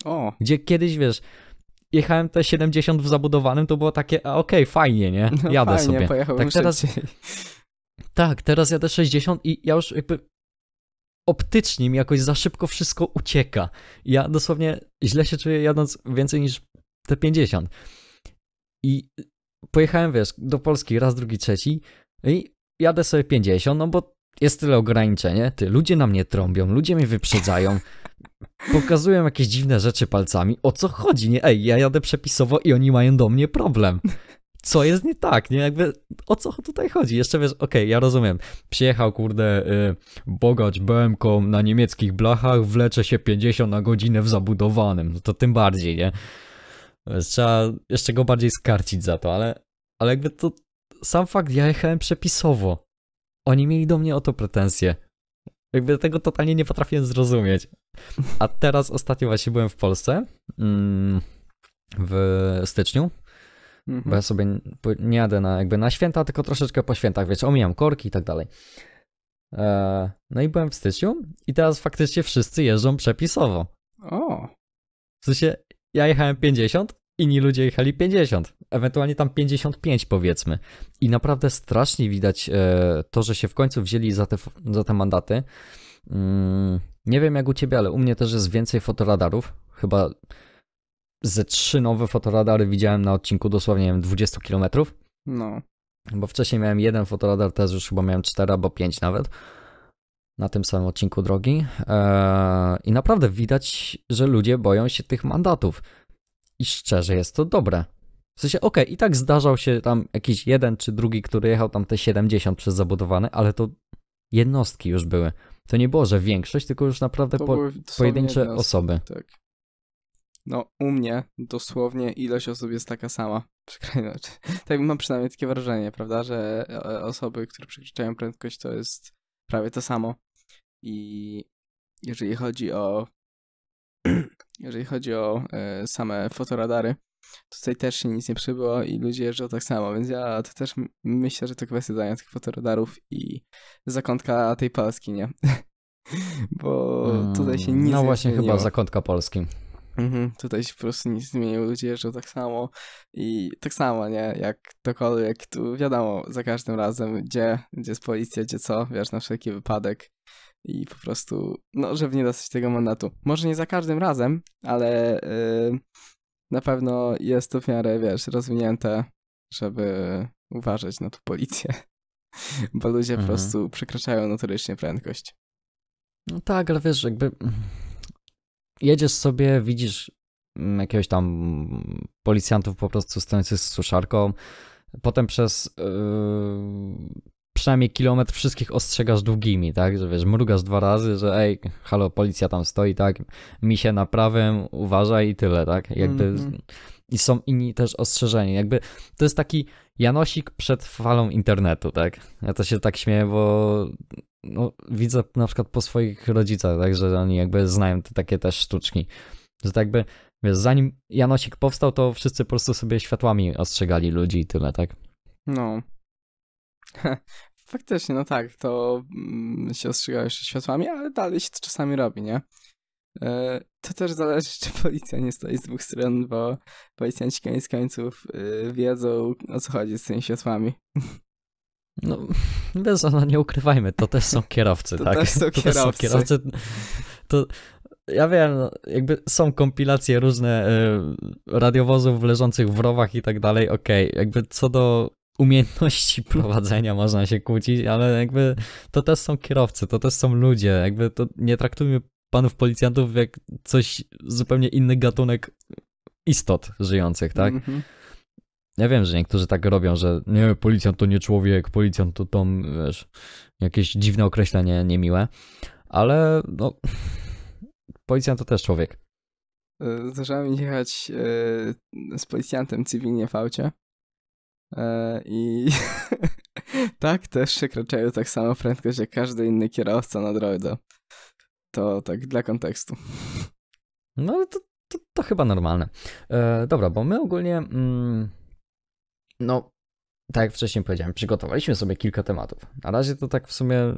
A: O. Gdzie kiedyś, wiesz, jechałem te 70 w zabudowanym, to było takie, okej, okay, fajnie, nie? No, jadę no fajnie, sobie. Tak teraz, tak, teraz jadę 60 i ja już jakby optycznie mi jakoś za szybko wszystko ucieka. Ja dosłownie źle się czuję jadąc więcej niż te 50. I pojechałem, wiesz, do Polski raz, drugi, trzeci i jadę sobie 50, no bo jest tyle ograniczenie, ty, ludzie na mnie trąbią, ludzie mnie wyprzedzają, pokazują jakieś dziwne rzeczy palcami, o co chodzi, nie? Ej, ja jadę przepisowo i oni mają do mnie problem co jest nie tak, nie? Jakby o co tutaj chodzi? Jeszcze wiesz, okej, okay, ja rozumiem. Przyjechał, kurde, y, bogacz bmk na niemieckich blachach, wlecze się 50 na godzinę w zabudowanym. No to tym bardziej, nie? Trzeba jeszcze go bardziej skarcić za to, ale, ale jakby to sam fakt, ja jechałem przepisowo. Oni mieli do mnie o to pretensje. Jakby tego totalnie nie potrafiłem zrozumieć. A teraz ostatnio właśnie byłem w Polsce mm, w styczniu Mhm. Bo ja sobie nie jadę na, jakby na święta, tylko troszeczkę po świętach, wiesz, omijam korki i tak dalej. E, no i byłem w styczniu i teraz faktycznie wszyscy jeżdżą przepisowo. O. W sensie ja jechałem 50, inni ludzie jechali 50, ewentualnie tam 55 powiedzmy. I naprawdę strasznie widać e, to, że się w końcu wzięli za te, za te mandaty. Mm, nie wiem jak u ciebie, ale u mnie też jest więcej fotoradarów. Chyba ze trzy nowe fotoradary widziałem na odcinku dosłownie nie wiem, 20 km. No. Bo wcześniej miałem jeden fotoradar, teraz już chyba miałem 4 albo 5 nawet. Na tym samym odcinku drogi. Eee, I naprawdę widać, że ludzie boją się tych mandatów. I szczerze jest to dobre. W sensie, okej, okay, i tak zdarzał się tam jakiś jeden czy drugi, który jechał tam te 70 przez zabudowany, ale to jednostki już były. To nie było, że większość, tylko już naprawdę po, pojedyncze jednostki, osoby. Tak.
B: No, u mnie dosłownie ilość osób jest taka sama. Znaczy, tak mam przynajmniej takie wrażenie, prawda, że e, e, osoby, które przekraczają prędkość, to jest prawie to samo. I jeżeli chodzi o jeżeli chodzi o e, same fotoradary, tutaj też się nic nie przybyło i ludzie jeżdżą tak samo, więc ja to też myślę, że to kwestia dania tych fotoradarów i zakątka tej Polski, nie? Bo mm, tutaj się nic hmm, No właśnie, chyba zakątka Polski. Mhm, tutaj się po prostu nic zmieniło, ludzie jeżdżą tak samo i tak samo, nie, jak ktokolwiek, tu wiadomo, za każdym razem, gdzie, gdzie jest policja, gdzie co, wiesz, na wszelki wypadek i po prostu, no, żeby nie dostać tego mandatu. Może nie za każdym razem, ale yy, na pewno jest to w miarę, wiesz, rozwinięte, żeby uważać na tą policję, bo ludzie mhm. po prostu przekraczają notorycznie prędkość. No tak,
A: ale wiesz, jakby jedziesz sobie, widzisz mm, jakiegoś tam policjantów po prostu stojących z suszarką, potem przez yy, przynajmniej kilometr wszystkich ostrzegasz długimi, tak, że wiesz, mrugasz dwa razy, że ej, halo, policja tam stoi, tak, mi się na prawym, uważaj i tyle, tak, jakby... Mm -hmm. I są inni też ostrzeżeni. Jakby to jest taki Janosik przed falą internetu, tak? Ja to się tak śmieję, bo no, widzę na przykład po swoich rodzicach, tak, że oni jakby znają te takie też sztuczki. Że tak jakby, wiesz, zanim Janosik powstał, to wszyscy po prostu sobie światłami ostrzegali ludzi i tyle, tak?
B: No. Faktycznie, no tak, to mm, się ostrzegało jeszcze światłami, ale dalej się to czasami robi, nie? E, to też zależy, czy policja nie stoi z dwóch stron, bo policjanci koniec końców y, wiedzą, o co chodzi z tymi światłami. No, bez, no nie ukrywajmy, to też są kierowcy,
A: to tak? Też są to kierowcy. też są kierowcy. To, ja wiem, no, jakby są kompilacje różne y, radiowozów leżących w rowach i tak dalej, okej, okay. jakby co do umiejętności prowadzenia można się kłócić, ale jakby to też są kierowcy, to też są ludzie, jakby to nie traktujmy panów policjantów jak coś zupełnie inny gatunek istot żyjących, tak? Mm -hmm. Ja wiem, że niektórzy tak robią, że nie, policjant to nie człowiek, policjant to tam, wiesz, jakieś dziwne określenie niemiłe, ale no, policjant to też człowiek.
B: E, zacząłem jechać e, z policjantem cywilnie w aucie e, i tak też przekraczają tak samo prędkość jak każdy inny kierowca na drodze. To tak dla kontekstu. No
A: ale to, to, to chyba normalne. dobra, bo my ogólnie... Mm, no, tak jak wcześniej powiedziałem, przygotowaliśmy sobie kilka tematów. Na razie to tak w sumie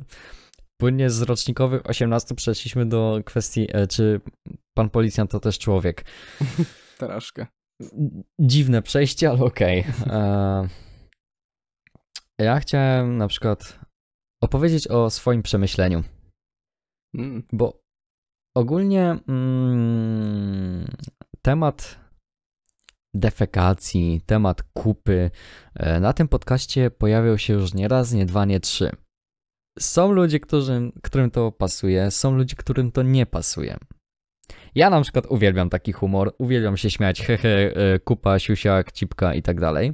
A: płynnie z rocznikowych 18 przeszliśmy do kwestii, e, czy pan policjant to też człowiek. Troszkę. Dziwne przejście, ale okej. Okay. E, ja chciałem na przykład opowiedzieć o swoim przemyśleniu. Mm. Bo ogólnie mm, temat defekacji, temat kupy. E, na tym podcaście pojawiał się już nie raz, nie dwa, nie trzy. Są ludzie, którzy, którym to pasuje, są ludzie, którym to nie pasuje. Ja na przykład uwielbiam taki humor, uwielbiam się śmiać, hehe, e, kupa, siusiak, cipka i tak dalej.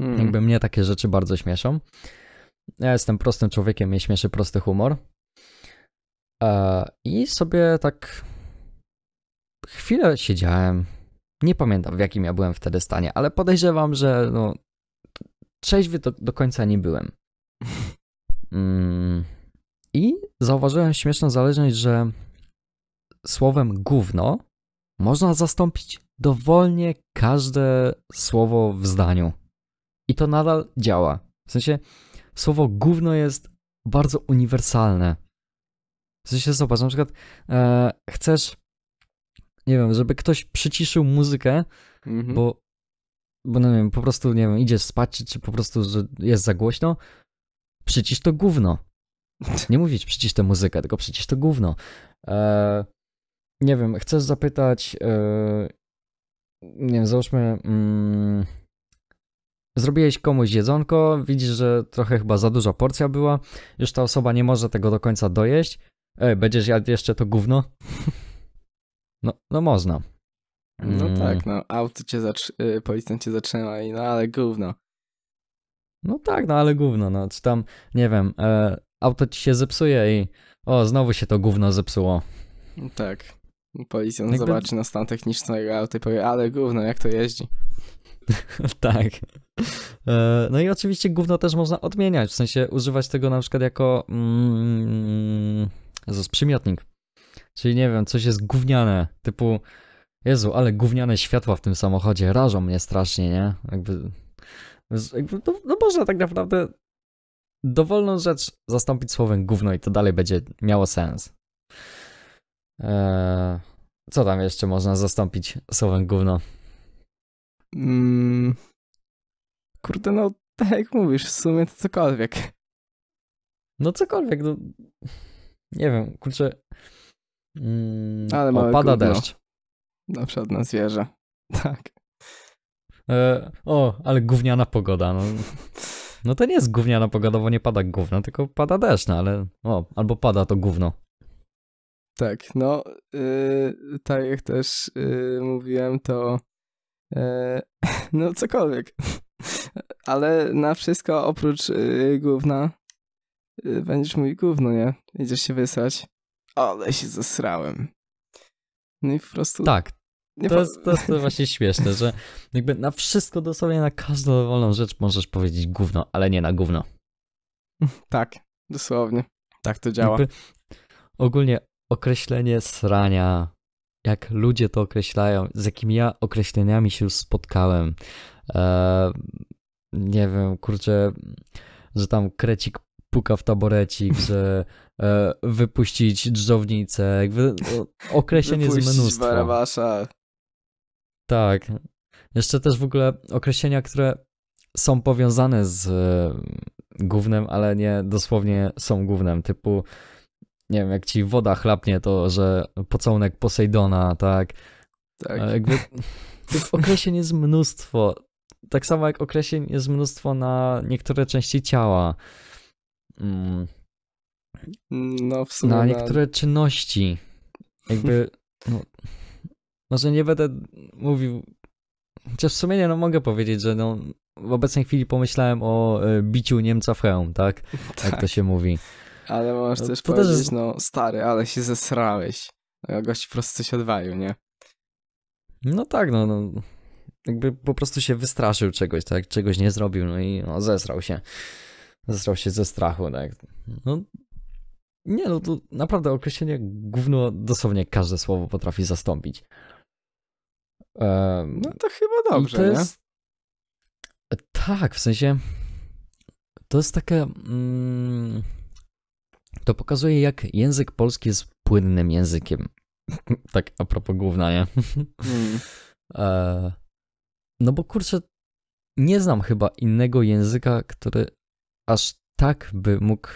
A: Hmm. Jakby mnie takie rzeczy bardzo śmieszą. Ja jestem prostym człowiekiem, mnie śmieszy prosty humor. E, I sobie tak chwilę siedziałem, nie pamiętam, w jakim ja byłem wtedy stanie, ale podejrzewam, że no, trzeźwy do, do końca nie byłem. Mm, I zauważyłem śmieszną zależność, że słowem gówno można zastąpić dowolnie każde słowo w zdaniu. I to nadal działa. W sensie słowo gówno jest bardzo uniwersalne. W sensie zobacz, na przykład e, chcesz nie wiem, żeby ktoś przyciszył muzykę, mhm. bo, bo no nie wiem, po prostu, nie wiem, idziesz spać, czy po prostu że jest za głośno, przycisz to gówno. Nie mówić przycisz tę muzykę, tylko przycisz to gówno. Eee, nie wiem, chcesz zapytać, eee, nie wiem, załóżmy, mm, zrobiłeś komuś jedzonko, widzisz, że trochę chyba za duża porcja była, już ta osoba nie może tego do końca dojeść, Ej, będziesz jadł jeszcze to gówno? No, no można. No mm. tak,
B: no auto cię zatrzy- policjant cię zatrzyma i no ale gówno.
A: No tak, no ale gówno, no czy tam, nie wiem, e, auto ci się zepsuje i o, znowu się to gówno zepsuło.
B: No tak, policjant Jakby... zobaczy na stan techniczny auta i powie, ale gówno, jak to jeździ.
A: tak. E, no i oczywiście gówno też można odmieniać, w sensie używać tego na przykład jako mm, mm, mm, mm przymiotnik. Czyli nie wiem, coś jest gówniane, typu Jezu, ale gówniane światła w tym samochodzie rażą mnie strasznie, nie? Jakby, jakby no, no można tak naprawdę dowolną rzecz zastąpić słowem gówno i to dalej będzie miało sens. Eee, co tam jeszcze można zastąpić słowem gówno?
B: Mm, kurde, no tak jak mówisz, w sumie to cokolwiek. No cokolwiek, no,
A: nie wiem, kurczę... Mm, Ale małe opada gówno. deszcz.
B: Na przykład na zwierzę. Tak. E,
A: o, ale gówniana pogoda. No. no to nie jest gówniana pogoda, bo nie pada gówno, tylko pada deszcz, no ale o, albo pada to gówno.
B: Tak, no yy, tak jak też y, mówiłem, to yy, no cokolwiek. Ale na wszystko oprócz yy, gówna yy, będziesz mówił gówno, nie? Idziesz się wysrać ale się zasrałem. No i po prostu...
A: Tak, to, po... jest, to jest to właśnie śmieszne, że jakby na wszystko, dosłownie na każdą dowolną rzecz możesz powiedzieć gówno, ale nie na gówno.
B: Tak, dosłownie. Tak to działa. Jakby
A: ogólnie określenie srania, jak ludzie to określają, z jakimi ja określeniami się już spotkałem. Eee, nie wiem, kurczę, że tam krecik puka w taborecik, że e, wypuścić drzownicę, jakby określenie z mnóstwa.
B: Barabasza.
A: Tak. Jeszcze też w ogóle określenia, które są powiązane z e, głównym, ale nie dosłownie są głównym, typu nie wiem, jak ci woda chlapnie, to że pocałunek Posejdona, tak? Tak. E, jakby tych określeń jest mnóstwo. Tak samo jak określeń jest mnóstwo na niektóre części ciała. Mm,
B: no, w sumie na niektóre na...
A: czynności. Jakby. No, może nie będę mówił. Chociaż w sumie nie, no mogę powiedzieć, że no, w obecnej chwili pomyślałem o y, biciu Niemca w hełm, tak? tak? Jak to tak. się mówi.
B: Ale możesz no, też to powiedzieć, też... no stary, ale się zesrałeś. No, gość po prostu się odwalił, nie?
A: No tak, no, no. Jakby po prostu się wystraszył czegoś, tak? Czegoś nie zrobił, no i no, zesrał się. Zesrał się ze strachu, tak. No, nie, no to naprawdę określenie gówno dosłownie każde słowo potrafi zastąpić. no to chyba dobrze, to jest... nie? Tak, w sensie to jest takie... Mm, to pokazuje, jak język polski jest płynnym językiem. tak a propos gówna, nie? Mm. e, no bo kurczę, nie znam chyba innego języka, który aż tak, by mógł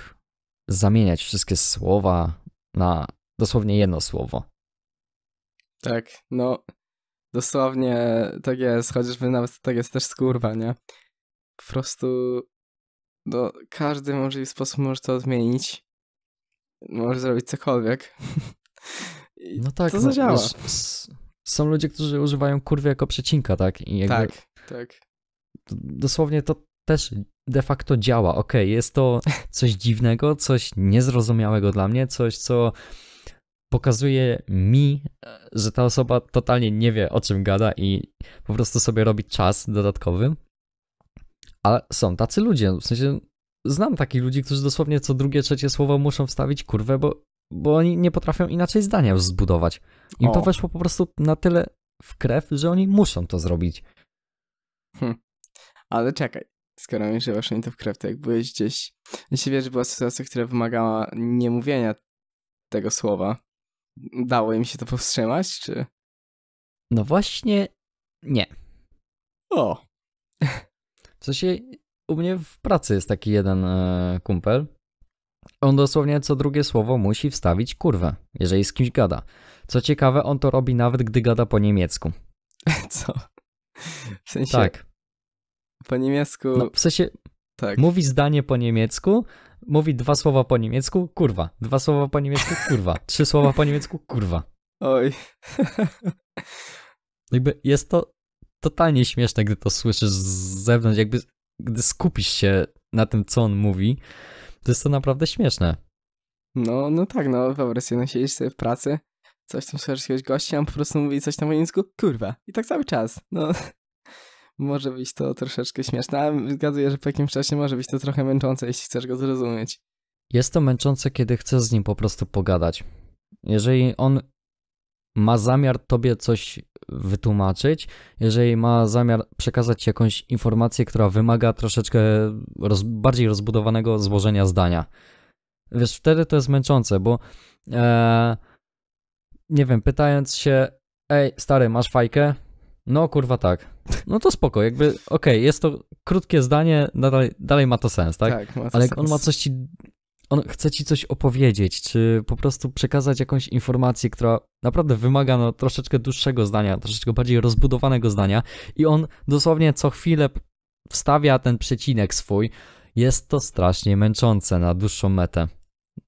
A: zamieniać wszystkie słowa na dosłownie jedno słowo.
B: Tak, no dosłownie tak jest, chociażby nawet tak jest też skurwa, nie? Po prostu no, każdy możliwy sposób może to odmienić. Może zrobić cokolwiek. I no tak, to no, zadziała. Wiesz,
A: są ludzie, którzy używają kurwy jako przecinka, tak? I jakby... Tak, tak. Dosłownie to też de facto działa. Ok, jest to coś dziwnego, coś niezrozumiałego dla mnie, coś, co pokazuje mi, e, że ta osoba totalnie nie wie, o czym gada i po prostu sobie robi czas dodatkowy. Ale są tacy ludzie, w sensie znam takich ludzi, którzy dosłownie co drugie, trzecie słowo muszą wstawić kurwę, bo, bo oni nie potrafią inaczej zdania zbudować. Im o. to weszło po prostu na tyle w krew, że oni muszą to zrobić.
B: Hm. Ale czekaj, skoro że weszło mi to w krew, to jak byłeś gdzieś... Jeśli wiesz, że była sytuacja, która wymagała nie mówienia tego słowa, dało im się to powstrzymać, czy...
A: No właśnie nie.
B: O! W
A: sensie u mnie w pracy jest taki jeden e, kumpel. On dosłownie co drugie słowo musi wstawić kurwę, jeżeli z kimś gada. Co ciekawe, on to robi nawet, gdy gada po niemiecku. Co? W sensie... Tak. Po niemiecku. No, w sensie. Tak. Mówi zdanie po niemiecku, mówi dwa słowa po niemiecku, kurwa. Dwa słowa po niemiecku, kurwa. Trzy słowa po niemiecku, kurwa. Oj. No jakby jest to totalnie śmieszne, gdy to słyszysz z zewnątrz, jakby gdy skupisz się na tym, co on mówi, to jest to naprawdę śmieszne.
B: No, no tak, no wyobraź sobie, no siedzisz sobie w pracy, coś tam słyszysz jakiegoś gościa, on po prostu mówi coś tam po niemiecku, kurwa, i tak cały czas, no może być to troszeczkę śmieszne, ale zgaduję, że po jakimś czasie może być to trochę męczące, jeśli chcesz go zrozumieć.
A: Jest to męczące, kiedy chcesz z nim po prostu pogadać. Jeżeli on ma zamiar tobie coś wytłumaczyć, jeżeli ma zamiar przekazać jakąś informację, która wymaga troszeczkę roz, bardziej rozbudowanego złożenia zdania. Wiesz, wtedy to jest męczące, bo e, nie wiem, pytając się, ej, stary, masz fajkę? No kurwa tak. No to spoko, jakby, okej, okay, jest to krótkie zdanie, dalej, dalej ma to sens, tak? Tak, ma to Ale sens. on ma coś ci, on chce ci coś opowiedzieć, czy po prostu przekazać jakąś informację, która naprawdę wymaga no, troszeczkę dłuższego zdania, troszeczkę bardziej rozbudowanego zdania i on dosłownie co chwilę wstawia ten przecinek swój, jest to strasznie męczące na dłuższą metę.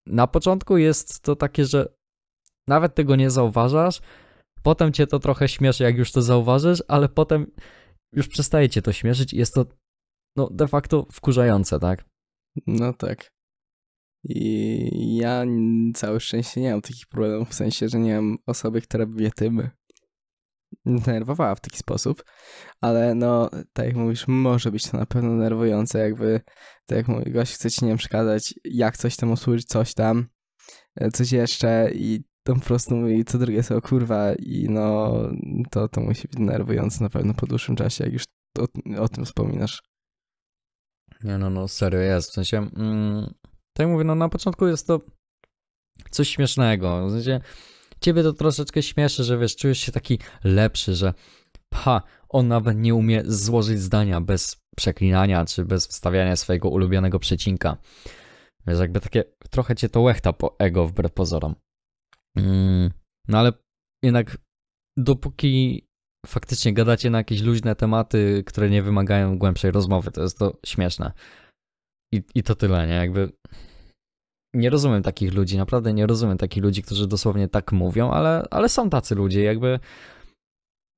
A: Na początku jest to takie, że nawet tego nie zauważasz, Potem cię to trochę śmieszy, jak już to zauważysz, ale potem już przestaje cię to śmieszyć i jest to
B: no, de facto wkurzające, tak? No tak. I ja całe szczęście nie mam takich problemów, w sensie, że nie mam osoby, która mnie tym denerwowała w taki sposób, ale no, tak jak mówisz, może być to na pewno nerwujące, jakby, tak jak mój gość chce ci, nie przekazać, jak coś tam usłyszeć, coś tam, e, coś jeszcze i tą prostą i co drugie są kurwa i no to, to musi być denerwujące na pewno po dłuższym czasie, jak już o, o tym wspominasz.
A: Nie no, no serio jest, w sensie mm, tak mówię, no na początku jest to coś śmiesznego, w sensie ciebie to troszeczkę śmieszy, że wiesz, czujesz się taki lepszy, że ha, on nawet nie umie złożyć zdania bez przeklinania, czy bez wstawiania swojego ulubionego przecinka. Wiesz, jakby takie, trochę cię to łechta po ego wbrew pozorom. Mm, no ale jednak dopóki faktycznie gadacie na jakieś luźne tematy, które nie wymagają głębszej rozmowy, to jest to śmieszne. I, i to tyle, nie? Jakby nie rozumiem takich ludzi, naprawdę nie rozumiem takich ludzi, którzy dosłownie tak mówią, ale, ale są tacy ludzie, jakby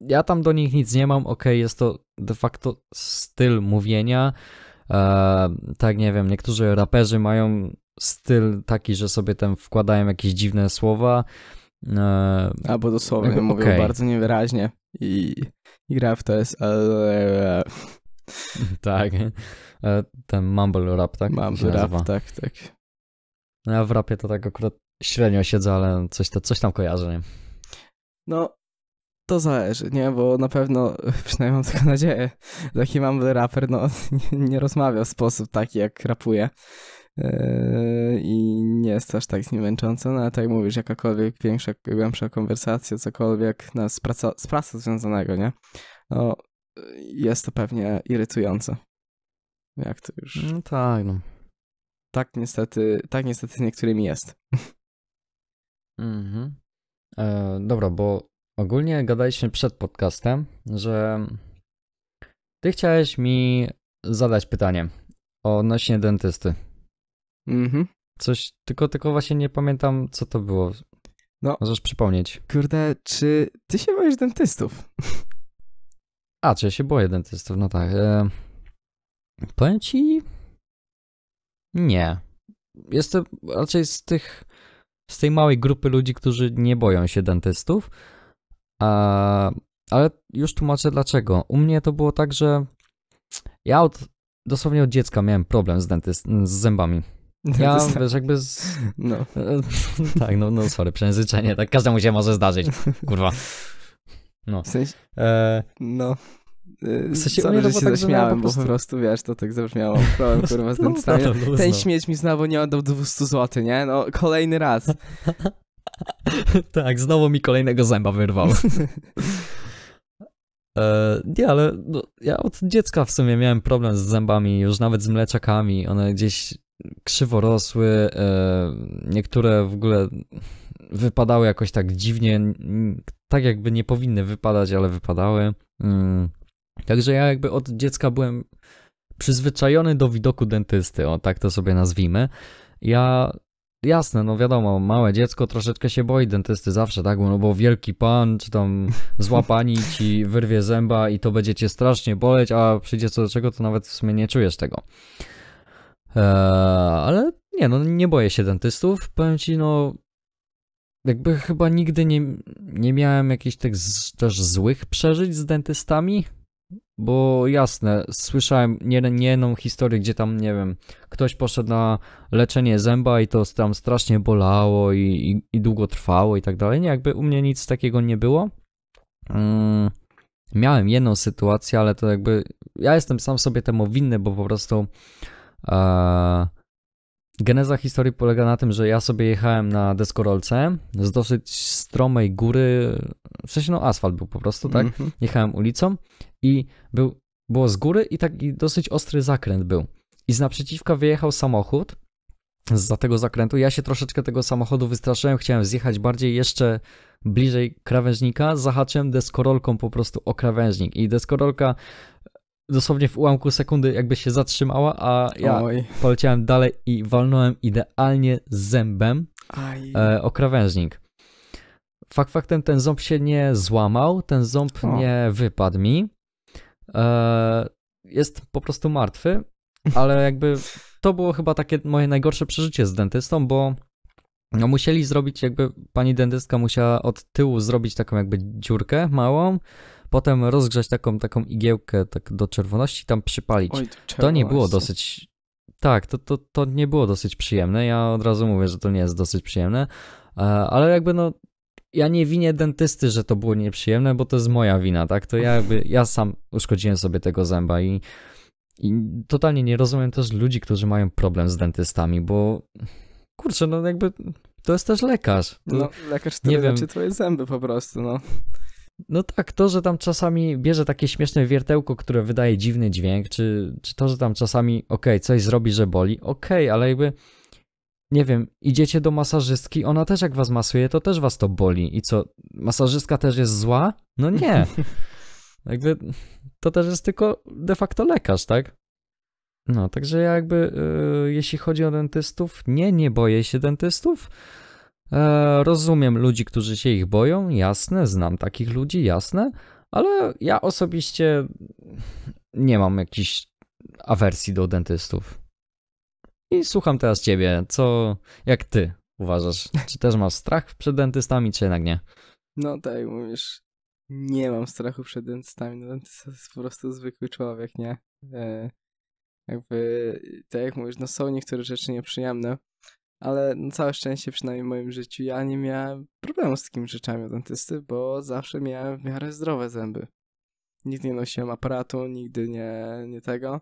A: ja tam do nich nic nie mam, ok, jest to de facto styl mówienia, eee, tak nie wiem, niektórzy raperzy mają styl taki, że sobie tam wkładają jakieś dziwne słowa. E, Albo dosłownie jakby, mówią bardzo
B: niewyraźnie i, i gra w to jest... E, tak.
A: E, ten mumble rap, tak? Mumble rap, tak, tak. No, ja w rapie to tak akurat średnio siedzę, ale coś, to, coś tam kojarzę, nie?
B: No, to zależy, nie? Bo na pewno, przynajmniej mam taką nadzieję, taki mumble raper, no, nie, nie rozmawia w sposób taki, jak rapuje. Yy, i nie jest aż tak zmęczące, no ale tak jak mówisz, jakakolwiek większa, głębsza konwersacja, cokolwiek no, z, praca, z pracą związanego, nie? No, yy, jest to pewnie irytujące. Jak to już... No tak, no. Tak niestety, tak niestety z niektórymi jest. Mhm. E, dobra, bo ogólnie gadaliśmy
A: przed podcastem, że ty chciałeś mi zadać pytanie odnośnie dentysty. Mhm. Coś, tylko, tylko właśnie nie pamiętam, co to było. No. Możesz przypomnieć. Kurde, czy ty się boisz dentystów? A, czy ja się boję dentystów, no tak. E, powiem ci... Nie. Jestem raczej z tych... z tej małej grupy ludzi, którzy nie boją się dentystów. A, ale już tłumaczę dlaczego. U mnie to było tak, że ja od, dosłownie od dziecka miałem problem z, dentyst- z zębami.
B: Ja tak. wiesz, jakby z... No.
A: tak, no, no sorry, przejęzyczenie, tak każdemu się może zdarzyć, kurwa.
B: No. W sensie... E... No. Y, w sensie że się tak zaśmiałem, po prostu... bo po prostu, wiesz, to tak zabrzmiało. Problem, kurwa, z ten, no, no, no, ten no. śmieć mi znowu nie oddał 200 zł, nie? No, kolejny raz. tak, znowu mi kolejnego zęba wyrwał.
A: e, nie, ale no, ja od dziecka w sumie miałem problem z zębami, już nawet z mleczakami. One gdzieś krzyworosły, e, niektóre w ogóle wypadały jakoś tak dziwnie, tak jakby nie powinny wypadać, ale wypadały. Mm. Także ja jakby od dziecka byłem przyzwyczajony do widoku dentysty, o tak to sobie nazwijmy. Ja jasne, no wiadomo, małe dziecko troszeczkę się boi dentysty zawsze, tak? No bo wielki pan, czy tam złapani ci wyrwie zęba i to będzie cię strasznie boleć, a przyjdzie co do czego, to nawet w sumie nie czujesz tego. Eee, ale nie, no nie boję się dentystów. Powiem ci, no jakby chyba nigdy nie, nie miałem jakichś tych z, też złych przeżyć z dentystami. Bo jasne, słyszałem nie, nie jedną historię, gdzie tam, nie wiem, ktoś poszedł na leczenie zęba i to tam strasznie bolało i, i, i długo trwało i tak dalej. Nie, jakby u mnie nic takiego nie było. Mm, miałem jedną sytuację, ale to jakby ja jestem sam sobie temu winny, bo po prostu Geneza historii polega na tym, że ja sobie jechałem na deskorolce z dosyć stromej góry, w sensie no asfalt był po prostu, tak? Mm-hmm. Jechałem ulicą i był, było z góry i taki dosyć ostry zakręt był. I z naprzeciwka wyjechał samochód za tego zakrętu. Ja się troszeczkę tego samochodu wystraszyłem, chciałem zjechać bardziej jeszcze bliżej krawężnika, zahaczyłem deskorolką po prostu o krawężnik i deskorolka dosłownie w ułamku sekundy jakby się zatrzymała, a ja Oj. poleciałem dalej i walnąłem idealnie zębem e, o krawężnik. Fakt faktem ten ząb się nie złamał, ten ząb o. nie wypadł mi. E, jest po prostu martwy, ale jakby to było chyba takie moje najgorsze przeżycie z dentystą, bo no musieli zrobić jakby, pani dentystka musiała od tyłu zrobić taką jakby dziurkę małą, potem rozgrzać taką, taką igiełkę tak do czerwoności, tam przypalić. Oj, to, nie było dosyć. Tak, to, to, to nie było dosyć przyjemne. Ja od razu mówię, że to nie jest dosyć przyjemne, e, ale jakby no. Ja nie winię dentysty, że to było nieprzyjemne, bo to jest moja wina, tak? To ja jakby, ja sam uszkodziłem sobie tego zęba i, i totalnie nie rozumiem też ludzi, którzy mają problem z dentystami, bo kurczę, no jakby to jest też lekarz. No,
B: lekarz, który nie leczy wiem. twoje zęby po prostu, no. No
A: tak, to, że tam czasami bierze takie śmieszne wiertełko, które wydaje dziwny dźwięk, czy, czy to, że tam czasami, okej, okay, coś zrobi, że boli, okej, okay, ale jakby, nie wiem, idziecie do masażystki, ona też jak was masuje, to też was to boli. I co, masażystka też jest zła? No nie. jakby, to też jest tylko de facto lekarz, tak? No, także ja jakby, yy, jeśli chodzi o dentystów, nie, nie boję się dentystów. E, rozumiem ludzi, którzy się ich boją, jasne, znam takich ludzi, jasne, ale ja osobiście nie mam jakiejś awersji do dentystów. I słucham teraz ciebie, co jak ty uważasz? Czy też masz strach przed dentystami, czy jednak nie?
B: No tak, jak mówisz, nie mam strachu przed dentystami. No, dentysta jest po prostu zwykły człowiek, nie? E, jakby, tak jak mówisz, no są niektóre rzeczy nieprzyjemne, ale no, całe szczęście przynajmniej w moim życiu ja nie miałem problemu z takimi rzeczami od dentysty, bo zawsze miałem w miarę zdrowe zęby. Nigdy nie nosiłem aparatu, nigdy nie, nie tego.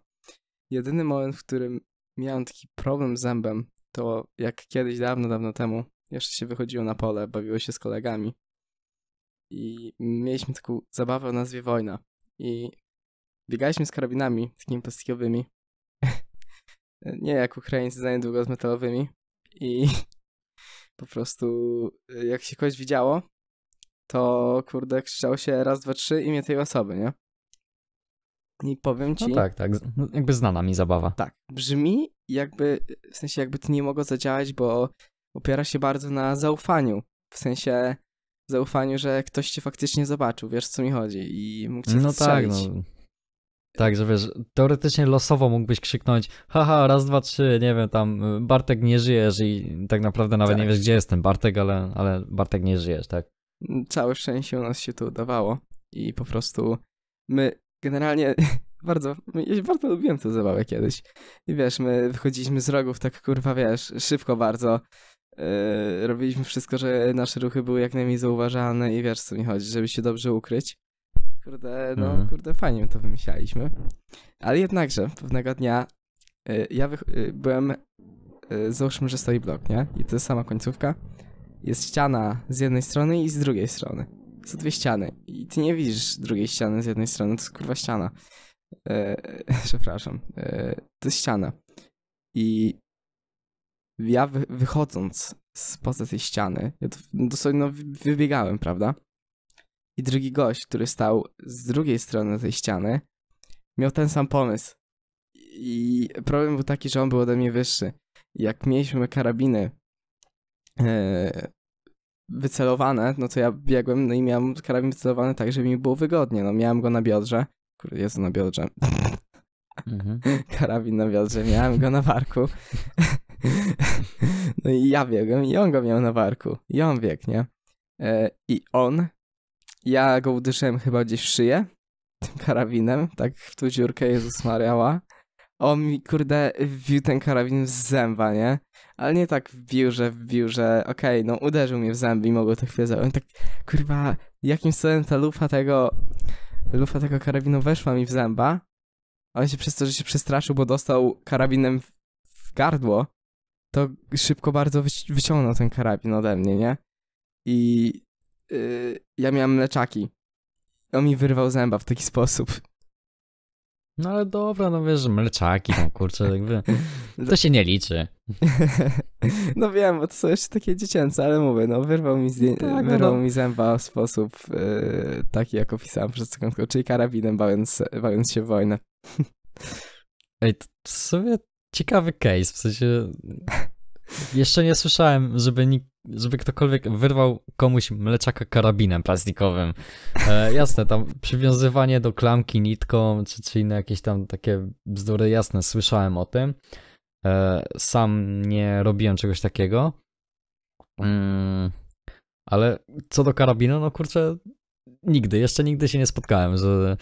B: Jedyny moment, w którym miałem taki problem z zębem, to jak kiedyś, dawno, dawno temu, jeszcze się wychodziło na pole, bawiło się z kolegami i mieliśmy taką zabawę o nazwie Wojna i biegaliśmy z karabinami, takimi plastikowymi, nie jak Ukraińcy za niedługo z metalowymi, i po prostu y, jak się kogoś widziało, to kurde krzyczał się raz, dwa, trzy imię tej osoby, nie? I powiem no ci... No tak,
A: tak. No, jakby znana mi zabawa. Tak.
B: Brzmi jakby, w sensie jakby to nie mogło zadziałać, bo opiera się bardzo na zaufaniu. W sensie zaufaniu, że ktoś cię faktycznie zobaczył, wiesz co mi chodzi i mógł cię No tak, no.
A: Tak, że wiesz, teoretycznie losowo mógłbyś krzyknąć, haha, raz, dwa, trzy, nie wiem, tam y, Bartek nie żyjesz i tak naprawdę nawet tak. nie wiesz, gdzie jestem, Bartek, ale, ale Bartek nie żyjesz, tak?
B: Mm, całe szczęście u nas się to udawało i po prostu my generalnie bardzo, ja bardzo lubiłem tę zabawę kiedyś. I wiesz, my wychodziliśmy z rogów tak kurwa, wiesz, szybko bardzo. Yy, robiliśmy wszystko, że nasze ruchy były jak najmniej zauważalne i wiesz co mi chodzi, żeby się dobrze ukryć kurde, no mhm. kurde, fajnie to wymyślaliśmy. Ale jednakże pewnego dnia y, ja y, byłem, y, załóżmy, że stoi blok, nie? I to jest sama końcówka. Jest ściana z jednej strony i z drugiej strony. Są dwie ściany. I ty nie widzisz drugiej ściany z jednej strony, to jest kurwa ściana. E, przepraszam. E, to jest ściana. I ja wy, wychodząc spoza tej ściany, ja dosłownie no, wybiegałem, prawda? I drugi gość, który stał z drugiej strony tej ściany, miał ten sam pomysł. I problem był taki, że on był ode mnie wyższy. Jak mieliśmy karabiny e, wycelowane, no to ja biegłem, no i miałem karabin wycelowany tak, żeby mi było wygodnie. No miałem go na biodrze. Kurde, jest na biodrze. Mhm. Karabin na biodrze, miałem go na barku. No i ja biegłem i on go miał na barku. I on biegł, nie? E, I on ja go uderzyłem chyba gdzieś w szyję, tym karabinem, tak w tą dziurkę, Jezus Mariała. On mi, kurde, wbił ten karabin w zęba, nie? Ale nie tak wbił, że wbił, że okej, okay, no uderzył mnie w zęby i mogło to chwilę zająć. Tak, kurwa, jakim cudem ta lufa tego, lufa tego karabinu weszła mi w zęba. On się przez to, że się przestraszył, bo dostał karabinem w, gardło, to szybko bardzo wyciągnął ten karabin ode mnie, nie? I Y, ja miałem mleczaki. On mi wyrwał zęba w taki sposób.
A: No ale dobra, no wiesz, mleczaki tam, no kurczę, jakby, to się nie liczy.
B: No wiem, bo to są jeszcze takie dziecięce, ale mówię, no wyrwał mi, zdję... No tak, no wyrwał no. mi zęba w sposób yy, taki, jak opisałem przed sekundką, czyli karabinem, bawiąc, bawiąc się w wojnę. Ej, to w sumie ciekawy case, w sensie jeszcze nie słyszałem, żeby,
A: nikt, żeby ktokolwiek wyrwał komuś mleczaka karabinem plastikowym. E, jasne, tam przywiązywanie do klamki nitką, czy, czy inne jakieś tam takie bzdury, jasne, słyszałem o tym. E, sam nie robiłem czegoś takiego. Mm, ale co do karabinu, no kurczę, nigdy, jeszcze nigdy się nie spotkałem, że...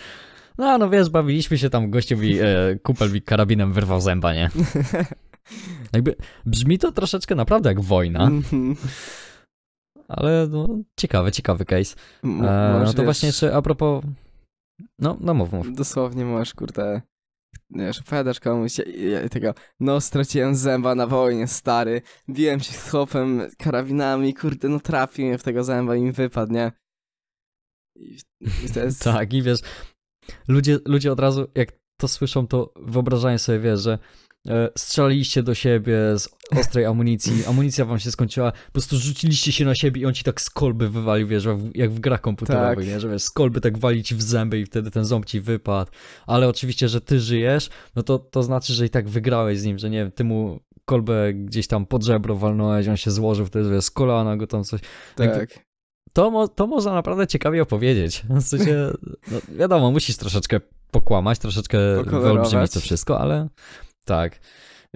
A: No, no wiesz, bawiliśmy się tam, gościowi, e, kupel mi karabinem wyrwał zęba, nie? Jakby brzmi to troszeczkę naprawdę jak wojna.
B: Mhm. Ale no,
A: ciekawy, ciekawy case. e, no to wiesz, właśnie jeszcze a propos... No, no mów, mów.
B: Dosłownie masz kurde, wiesz, opowiadasz komuś i, tego, no straciłem zęba na wojnie, stary, biłem się z chłopem karabinami, kurde, no trafił mnie w tego zęba i mi wypadnie. I, i to jest...
A: tak, i wiesz, ludzie, ludzie od razu, jak to słyszą, to wyobrażają sobie, wiesz, że E, strzelaliście do siebie z ostrej amunicji, amunicja wam się skończyła, po prostu rzuciliście się na siebie i on ci tak z kolby wywalił, wiesz, jak w grach komputerowych, tak. nie? że wiesz, z kolby tak walić w zęby i wtedy ten ząb ci wypadł, ale oczywiście, że ty żyjesz, no to, to znaczy, że i tak wygrałeś z nim, że nie wiem, ty mu kolbę gdzieś tam pod żebro walnąłeś, on się złożył, wtedy wiesz, z kolana go tam coś... Tak. To, mo to można naprawdę ciekawie opowiedzieć. W sensie, no, wiadomo, musisz troszeczkę pokłamać, troszeczkę wyolbrzymić to wszystko, ale tak.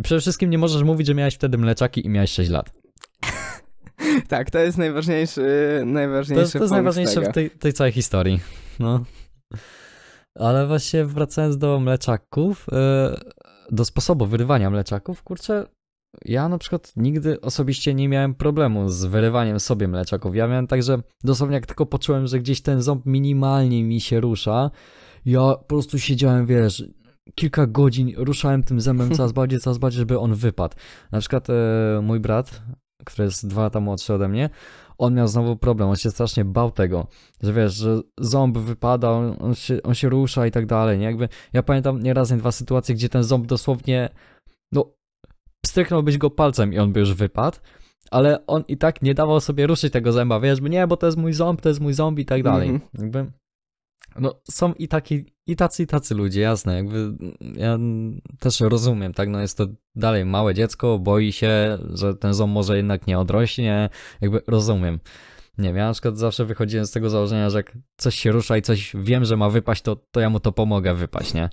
A: Przede wszystkim nie możesz mówić, że miałeś wtedy mleczaki i miałeś 6 lat.
B: tak, to jest najważniejszy najważniejszy To, jest, to jest najważniejsze w tej,
A: tej, całej historii. No. Ale właśnie wracając do mleczaków, e, do sposobu wyrywania mleczaków, kurczę, ja na przykład nigdy osobiście nie miałem problemu z wyrywaniem sobie mleczaków. Ja miałem także dosłownie jak tylko poczułem, że gdzieś ten ząb minimalnie mi się rusza, ja po prostu siedziałem, wiesz, kilka godzin ruszałem tym zębem coraz bardziej, coraz bardziej, żeby on wypadł. Na przykład e, mój brat, który jest dwa lata młodszy ode mnie, on miał znowu problem, on się strasznie bał tego, że wiesz, że ząb wypada, on, się, on się rusza i tak dalej, nie? Jakby, ja pamiętam nieraz, nie dwa sytuacje, gdzie ten ząb dosłownie, no, stryknąłbyś go palcem i on by już wypadł, ale on i tak nie dawał sobie ruszyć tego zęba, wiesz, bo nie, bo to jest mój ząb, to jest mój ząb i tak dalej. Mm -hmm. Jakby no, są i, taki, i tacy, i tacy ludzie, jasne. Jakby mm, ja też rozumiem, tak? No, jest to dalej małe dziecko, boi się, że ten ząb może jednak nie odrośnie. Jakby rozumiem. Nie wiem, ja na przykład zawsze wychodziłem z tego założenia, że jak coś się rusza i coś wiem, że ma wypaść, to, to ja mu to pomogę wypaść, nie?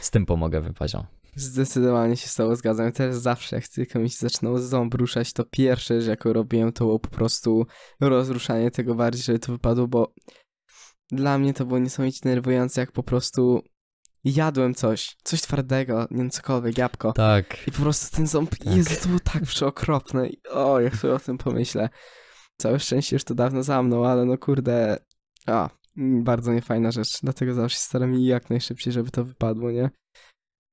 A: Z tym pomogę wypaść. O.
B: Zdecydowanie się z tobą zgadzam. Ja też zawsze, jak tylko mi się zaczynał ząb ruszać, to pierwsze, że jako robiłem, to było po prostu rozruszanie tego bardziej, żeby to wypadło, bo dla mnie to było niesamowicie nerwujące, jak po prostu jadłem coś, coś twardego, nie wiem, cokolwiek, jabłko. Tak. I po prostu ten ząb, tak. Jezu, to było tak przeokropne. I, o, jak sobie o tym pomyślę. Całe szczęście już to dawno za mną, ale no kurde, a, mm, bardzo niefajna rzecz. Dlatego zawsze staram się jak najszybciej, żeby to wypadło, nie?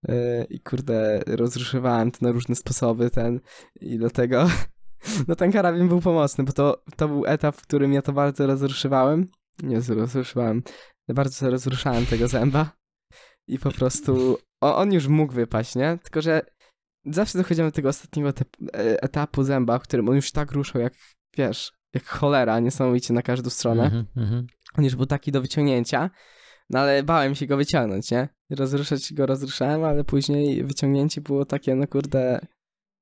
B: E, I kurde, rozruszywałem to na różne sposoby ten i dlatego... No ten karabin był pomocny, bo to, to był etap, w którym ja to bardzo rozruszywałem nie zrozumiałem. Bardzo rozruszałem tego zęba i po prostu o, on już mógł wypaść, nie? Tylko, że zawsze dochodzimy do tego ostatniego e, etapu zęba, w którym on już tak ruszał, jak wiesz, jak cholera, niesamowicie na każdą stronę. Mhm, mhm. On już był taki do wyciągnięcia, no ale bałem się go wyciągnąć, nie? Rozruszać go rozruszałem, ale później wyciągnięcie było takie, no kurde,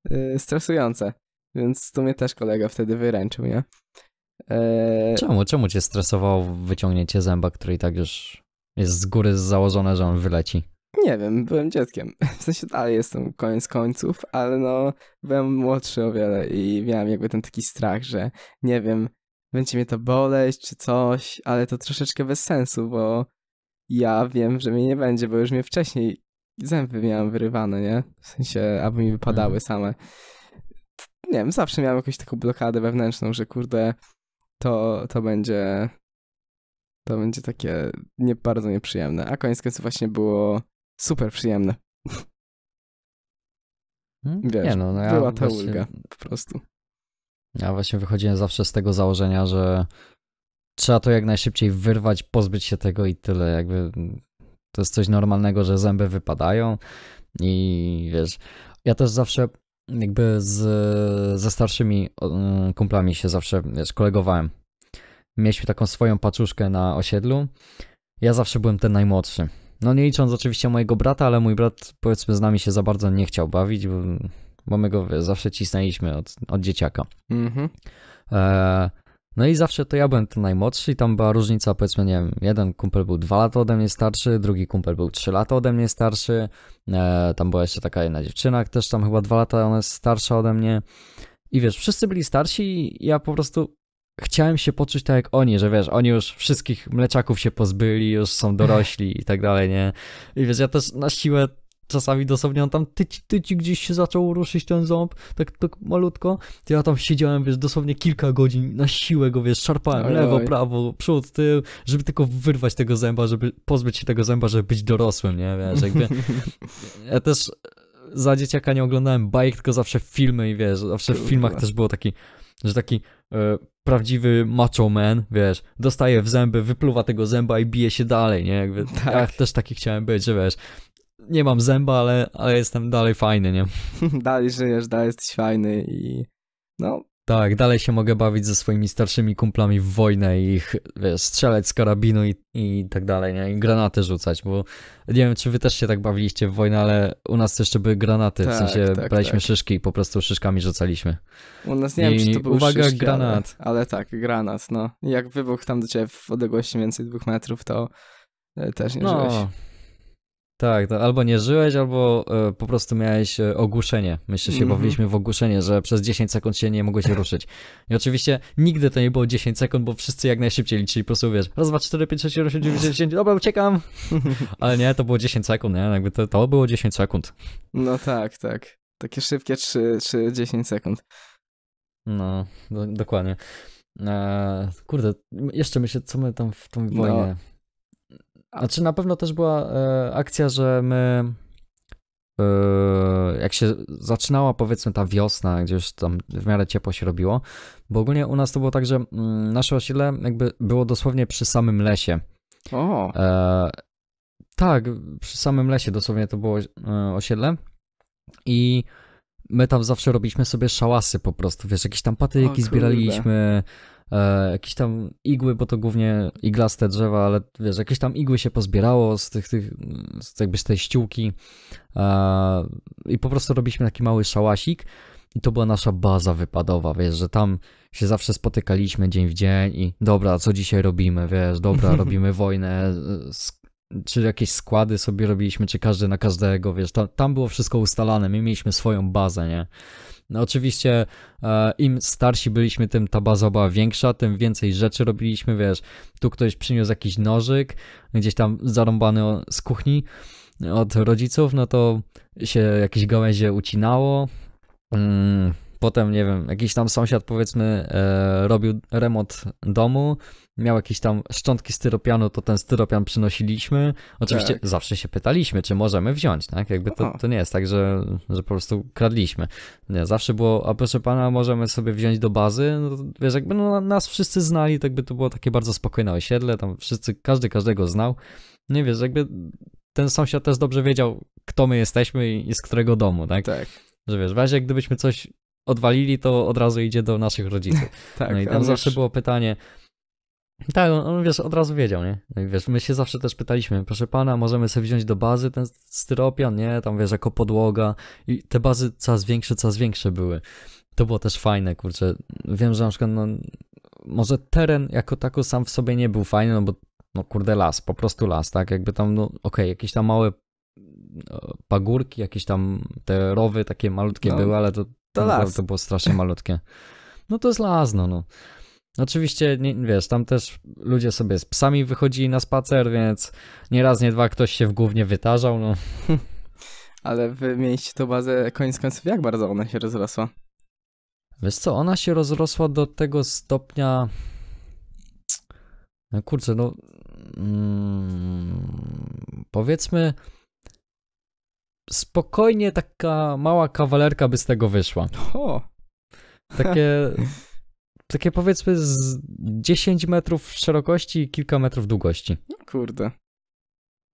B: yy, stresujące. Więc to mnie też kolega wtedy wyręczył, nie? E, czemu,
A: czemu cię stresowało wyciągnięcie zęba, który i tak już jest z góry założone, że on wyleci?
B: Nie wiem, byłem dzieckiem. W sensie dalej jestem koniec końców, ale no byłem młodszy o wiele i miałem jakby ten taki strach, że nie wiem, będzie mnie to boleć czy coś, ale to troszeczkę bez sensu, bo ja wiem, że mnie nie będzie, bo już mnie wcześniej zęby miałem wyrywane, nie? W sensie, aby mi wypadały mhm. same. Nie wiem, zawsze miałem jakąś taką blokadę wewnętrzną, że kurde, to, to będzie to będzie takie nie, bardzo nieprzyjemne. A koniec końców właśnie było super przyjemne. Hmm? Wiesz, nie no, no ja była ta właśnie, ulga po prostu.
A: Ja właśnie wychodziłem zawsze z tego założenia, że trzeba to jak najszybciej wyrwać, pozbyć się tego i tyle. Jakby to jest coś normalnego, że zęby wypadają i wiesz, ja też zawsze jakby z, ze starszymi mm, kumplami się zawsze, wiesz, kolegowałem. Mieliśmy taką swoją paczuszkę na osiedlu. Ja zawsze byłem ten najmłodszy. No nie licząc oczywiście mojego brata, ale mój brat powiedzmy z nami się za bardzo nie chciał bawić, bo, bo my go wiesz, zawsze cisnęliśmy od, od dzieciaka. Mhm. E, no i zawsze to ja byłem ten najmłodszy i tam była różnica, powiedzmy, nie wiem, jeden kumpel był dwa lata ode mnie starszy, drugi kumpel był trzy lata ode mnie starszy, e, tam była jeszcze taka jedna dziewczyna, też tam chyba dwa lata ona jest starsza ode mnie. I wiesz, wszyscy byli starsi i ja po prostu chciałem się poczuć tak jak oni, że wiesz, oni już wszystkich mleczaków się pozbyli, już są dorośli i tak dalej, nie? I wiesz, ja też na siłę czasami dosłownie on tam tyci, tyci gdzieś się zaczął ruszyć ten ząb, tak, tak malutko, to ja tam siedziałem, wiesz, dosłownie kilka godzin na siłę go, wiesz, szarpałem oj, lewo, oj. prawo, przód, tył, żeby tylko wyrwać tego zęba, żeby pozbyć się tego zęba, żeby być dorosłym, nie, wiesz, jakby ja też za dzieciaka nie oglądałem bajek, tylko zawsze filmy i wiesz, zawsze w filmach też było taki, że taki e, prawdziwy macho man, wiesz, dostaje w zęby, wypluwa tego zęba i bije się dalej, nie, jakby tak. ja też taki chciałem być, że wiesz, nie mam zęba, ale, ale jestem dalej fajny, nie?
B: dalej żyjesz, dalej jesteś fajny i no... Tak, dalej się
A: mogę bawić ze swoimi starszymi kumplami w wojnę i ich, wiesz, strzelać z karabinu i, i tak dalej, nie? I granaty rzucać, bo nie wiem, czy wy też się tak bawiliście w wojnę, ale u nas jeszcze były granaty, tak, w sensie tak, tak, braliśmy tak. szyszki i po prostu szyszkami rzucaliśmy. U nas nie I, wiem, czy to był Uwaga, szyszki, granat.
B: Ale, ale tak, granat, no. Jak wybuchł tam do ciebie w odległości więcej dwóch metrów, to e, też nie no. żyłeś.
A: Tak, to tak. albo nie żyłeś, albo y, po prostu miałeś y, ogłuszenie. że się mm -hmm. bawiliśmy w ogłuszenie, że przez 10 sekund się nie mogłeś ruszyć. I oczywiście nigdy to nie było 10 sekund, bo wszyscy jak najszybciej liczyli, po prostu wiesz, raz, dwa, cztery, pięć, sześć, siedem, osiem, dziewięć, dziesięć, dobra, uciekam. Ale nie, to było 10 sekund, nie? Jakby to, to było 10 sekund.
B: No tak, tak. Takie szybkie 3, 3 10 sekund. No, do, dokładnie. Eee, kurde, jeszcze myślę, co my tam w tą no. wojnę. No,
A: a czy na pewno też była e, akcja, że my e, jak się zaczynała powiedzmy ta wiosna, gdzieś tam w miarę ciepło się robiło, bo ogólnie u nas to było tak, że mm, nasze osiedle jakby było dosłownie przy samym lesie. O. E, tak, przy samym lesie dosłownie to było e, osiedle i my tam zawsze robiliśmy sobie szałasy po prostu, wiesz, jakieś tam patyki o, zbieraliśmy, kurde e, jakieś tam igły, bo to głównie iglaste drzewa, ale wiesz, jakieś tam igły się pozbierało z tych, tych z jakby z tej ściółki e, i po prostu robiliśmy taki mały szałasik i to była nasza baza wypadowa, wiesz, że tam się zawsze spotykaliśmy dzień w dzień i dobra, co dzisiaj robimy, wiesz, dobra, robimy wojnę, czy jakieś składy sobie robiliśmy, czy każdy na każdego, wiesz, tam, tam było wszystko ustalane, my mieliśmy swoją bazę, nie? No oczywiście e, im starsi byliśmy, tym ta baza była większa, tym więcej rzeczy robiliśmy, wiesz, tu ktoś przyniósł jakiś nożyk, gdzieś tam zarąbany z kuchni e, od rodziców, no to się jakieś gałęzie ucinało, mm, Potem, nie wiem, jakiś tam sąsiad powiedzmy e, robił remont domu, miał jakieś tam szczątki styropianu, to ten styropian przynosiliśmy. Oczywiście tak. zawsze się pytaliśmy, czy możemy wziąć, tak? Jakby to, to nie jest tak, że, że po prostu kradliśmy. Nie, zawsze było, a proszę pana, możemy sobie wziąć do bazy. No, wiesz, jakby no, nas wszyscy znali, tak by to było takie bardzo spokojne osiedle, tam wszyscy, każdy każdego znał. Nie no wiesz, jakby ten sąsiad też dobrze wiedział, kto my jesteśmy i, i z którego domu, tak? Tak. Że wiesz, w razie gdybyśmy coś odwalili, to od razu idzie do naszych rodziców. tak, no i tam zawsze było pytanie, tak, on, on, wiesz, od razu wiedział, nie? No i wiesz, my się zawsze też pytaliśmy, proszę pana, możemy sobie wziąć do bazy ten styropian, nie? Tam wiesz, jako podłoga. I te bazy coraz większe, coraz większe były. To było też fajne, kurczę. Wiem, że na przykład, no, może teren jako tako sam w sobie nie był fajny, no bo, no kurde, las, po prostu las, tak? Jakby tam, no, okej, okay, jakieś tam małe e, pagórki, jakieś tam te rowy takie malutkie no. były, ale to to las. To było strasznie malutkie. No to jest las, no. no. Oczywiście, nie, wiesz, tam też ludzie sobie z psami wychodzili na spacer, więc nie raz, nie dwa ktoś się w głównie wytarzał, no.
B: Ale wy mieliście tą bazę koniec końców, jak bardzo ona się rozrosła?
A: Wiesz co, ona się rozrosła do tego stopnia... No kurczę, no... Mm, powiedzmy spokojnie taka mała kawalerka by z tego wyszła. O. Takie, takie powiedzmy z 10 metrów szerokości i kilka metrów długości. No
B: kurde.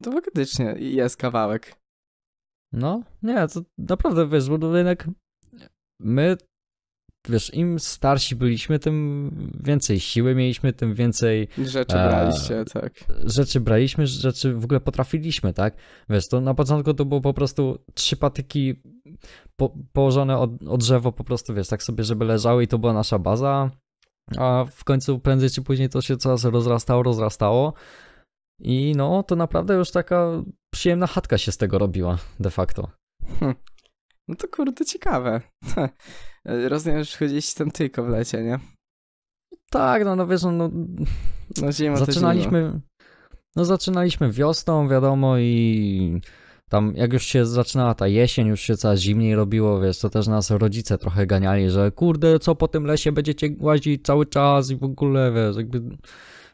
B: To faktycznie jest kawałek.
A: No, nie, to naprawdę wiesz, bo jednak my wiesz, im starsi byliśmy, tym więcej siły mieliśmy, tym więcej. Rzeczy e, braliście, e, tak. Rzeczy braliśmy, rzeczy w ogóle potrafiliśmy, tak? Wiesz, to na początku to było po prostu trzy patyki po, położone od, od drzewo, po prostu, wiesz, tak sobie, żeby leżały i to była nasza baza. A w końcu prędzej czy później to się coraz rozrastało, rozrastało. I no, to naprawdę już taka przyjemna chatka się z tego robiła de facto.
B: Hm. No to kurde, ciekawe. E, rozumiem, że gdzieś tam tylko w lecie, nie?
A: Tak, no, no wiesz, no, no, no zima zaczynaliśmy, no zaczynaliśmy wiosną, wiadomo i tam jak już się zaczynała ta jesień, już się coraz zimniej robiło, wiesz, to też nas rodzice trochę ganiali, że kurde, co po tym lesie będziecie łazić cały czas i w ogóle, wiesz, jakby...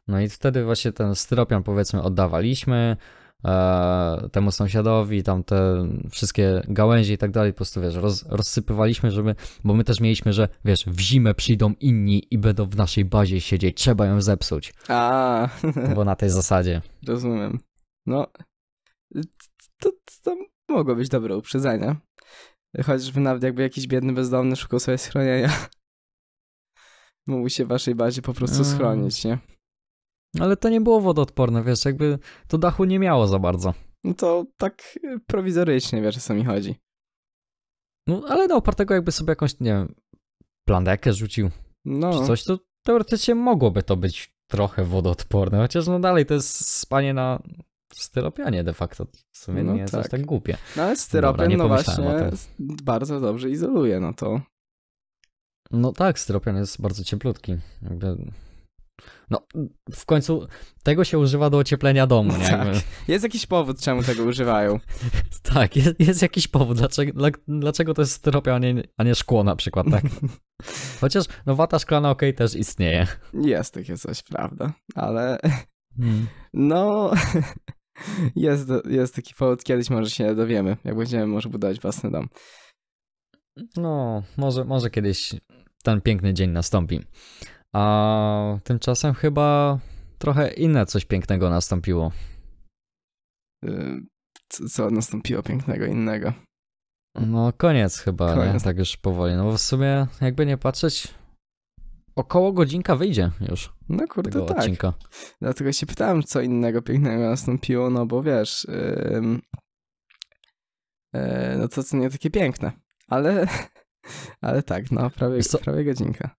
A: No i wtedy właśnie ten styropian powiedzmy oddawaliśmy, E, temu sąsiadowi, tam te wszystkie gałęzie i tak dalej, po prostu wiesz, roz, rozsypywaliśmy, żeby, bo my też mieliśmy, że wiesz, w zimę przyjdą inni i będą w naszej bazie siedzieć, trzeba ją zepsuć. A. Bo na tej zasadzie.
B: Rozumiem. No, to, to mogło być dobre uprzedzenie. Chociażby nawet jakby jakiś biedny bezdomny szukał sobie schronienia. Mógł się w waszej bazie po prostu mm. schronić, nie? Ale to nie było wodoodporne, wiesz, jakby to dachu nie miało za bardzo. No to tak prowizorycznie, wiesz, o co mi chodzi.
A: No, ale na opartego jakby sobie jakąś, nie wiem, plandekę rzucił, no. czy coś, to teoretycznie mogłoby to być trochę wodoodporne, chociaż no dalej to jest spanie na
B: styropianie de facto. W sumie no nie jest tak. aż tak głupie. No ale styropian Dobra, no właśnie bardzo dobrze izoluje, no to.
A: No tak, styropian jest bardzo
B: cieplutki. Jakby...
A: No w końcu tego się używa do ocieplenia domu, nie? Tak.
B: Jest jakiś powód, czemu tego używają.
A: tak, jest, jest, jakiś powód, dlaczego, dla, dlaczego to jest styropia, a nie, a nie szkło na przykład, tak? Chociaż no wata szklana okej okay, też istnieje.
B: Jest takie coś, prawda, ale hmm. no... Jest, jest taki powód, kiedyś może się dowiemy, jak będziemy może budować własny dom. No,
A: może, może kiedyś ten piękny dzień nastąpi. A tymczasem chyba trochę inne coś pięknego nastąpiło.
B: Y, co nastąpiło pięknego innego?
A: No koniec chyba, koniec. Nie? tak już powoli. No bo w sumie jakby nie patrzeć, około godzinka wyjdzie już.
B: No kurde, tego tak. Odcinka. Dlatego się pytałem, co innego pięknego nastąpiło, no bo wiesz, yy, no to co nie takie piękne, ale, ale tak, no prawie, prawie godzinka.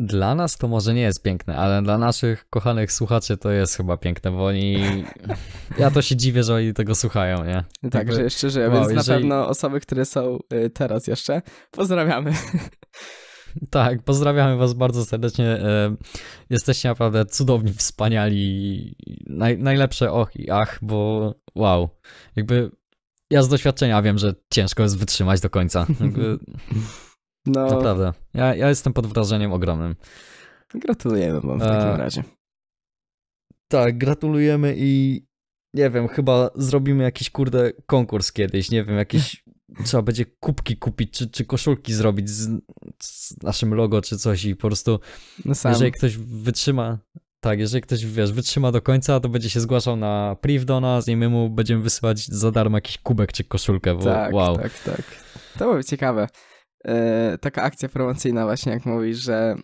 A: Dla nas to może nie jest piękne, ale dla naszych kochanych słuchaczy to jest chyba piękne, bo oni. Ja to się dziwię, że oni tego słuchają, nie?
B: No tak, Także jeszcze, wow, więc jeżeli... na pewno osoby, które są y, teraz jeszcze, pozdrawiamy.
A: Tak, pozdrawiamy Was bardzo serdecznie. Y, jesteście naprawdę cudowni, wspaniali. Naj, najlepsze och i ach, bo wow. Jakby ja z doświadczenia wiem, że ciężko jest wytrzymać do końca. Jakby...
B: No. Naprawdę.
A: Ja, ja jestem pod wrażeniem ogromnym. Gratulujemy wam w takim e... razie. Tak, gratulujemy i nie wiem, chyba zrobimy jakiś kurde konkurs kiedyś, nie wiem, jakieś trzeba będzie kubki kupić, czy, czy koszulki zrobić z, z naszym logo, czy coś i po prostu no jeżeli ktoś wytrzyma, tak, jeżeli ktoś, wiesz, wytrzyma do końca, to będzie się zgłaszał na priv do nas i my mu będziemy wysyłać za darmo jakiś kubek czy koszulkę, bo tak, wow. Tak,
B: tak, To byłoby ciekawe. E, taka akcja promocyjna właśnie, jak mówisz, że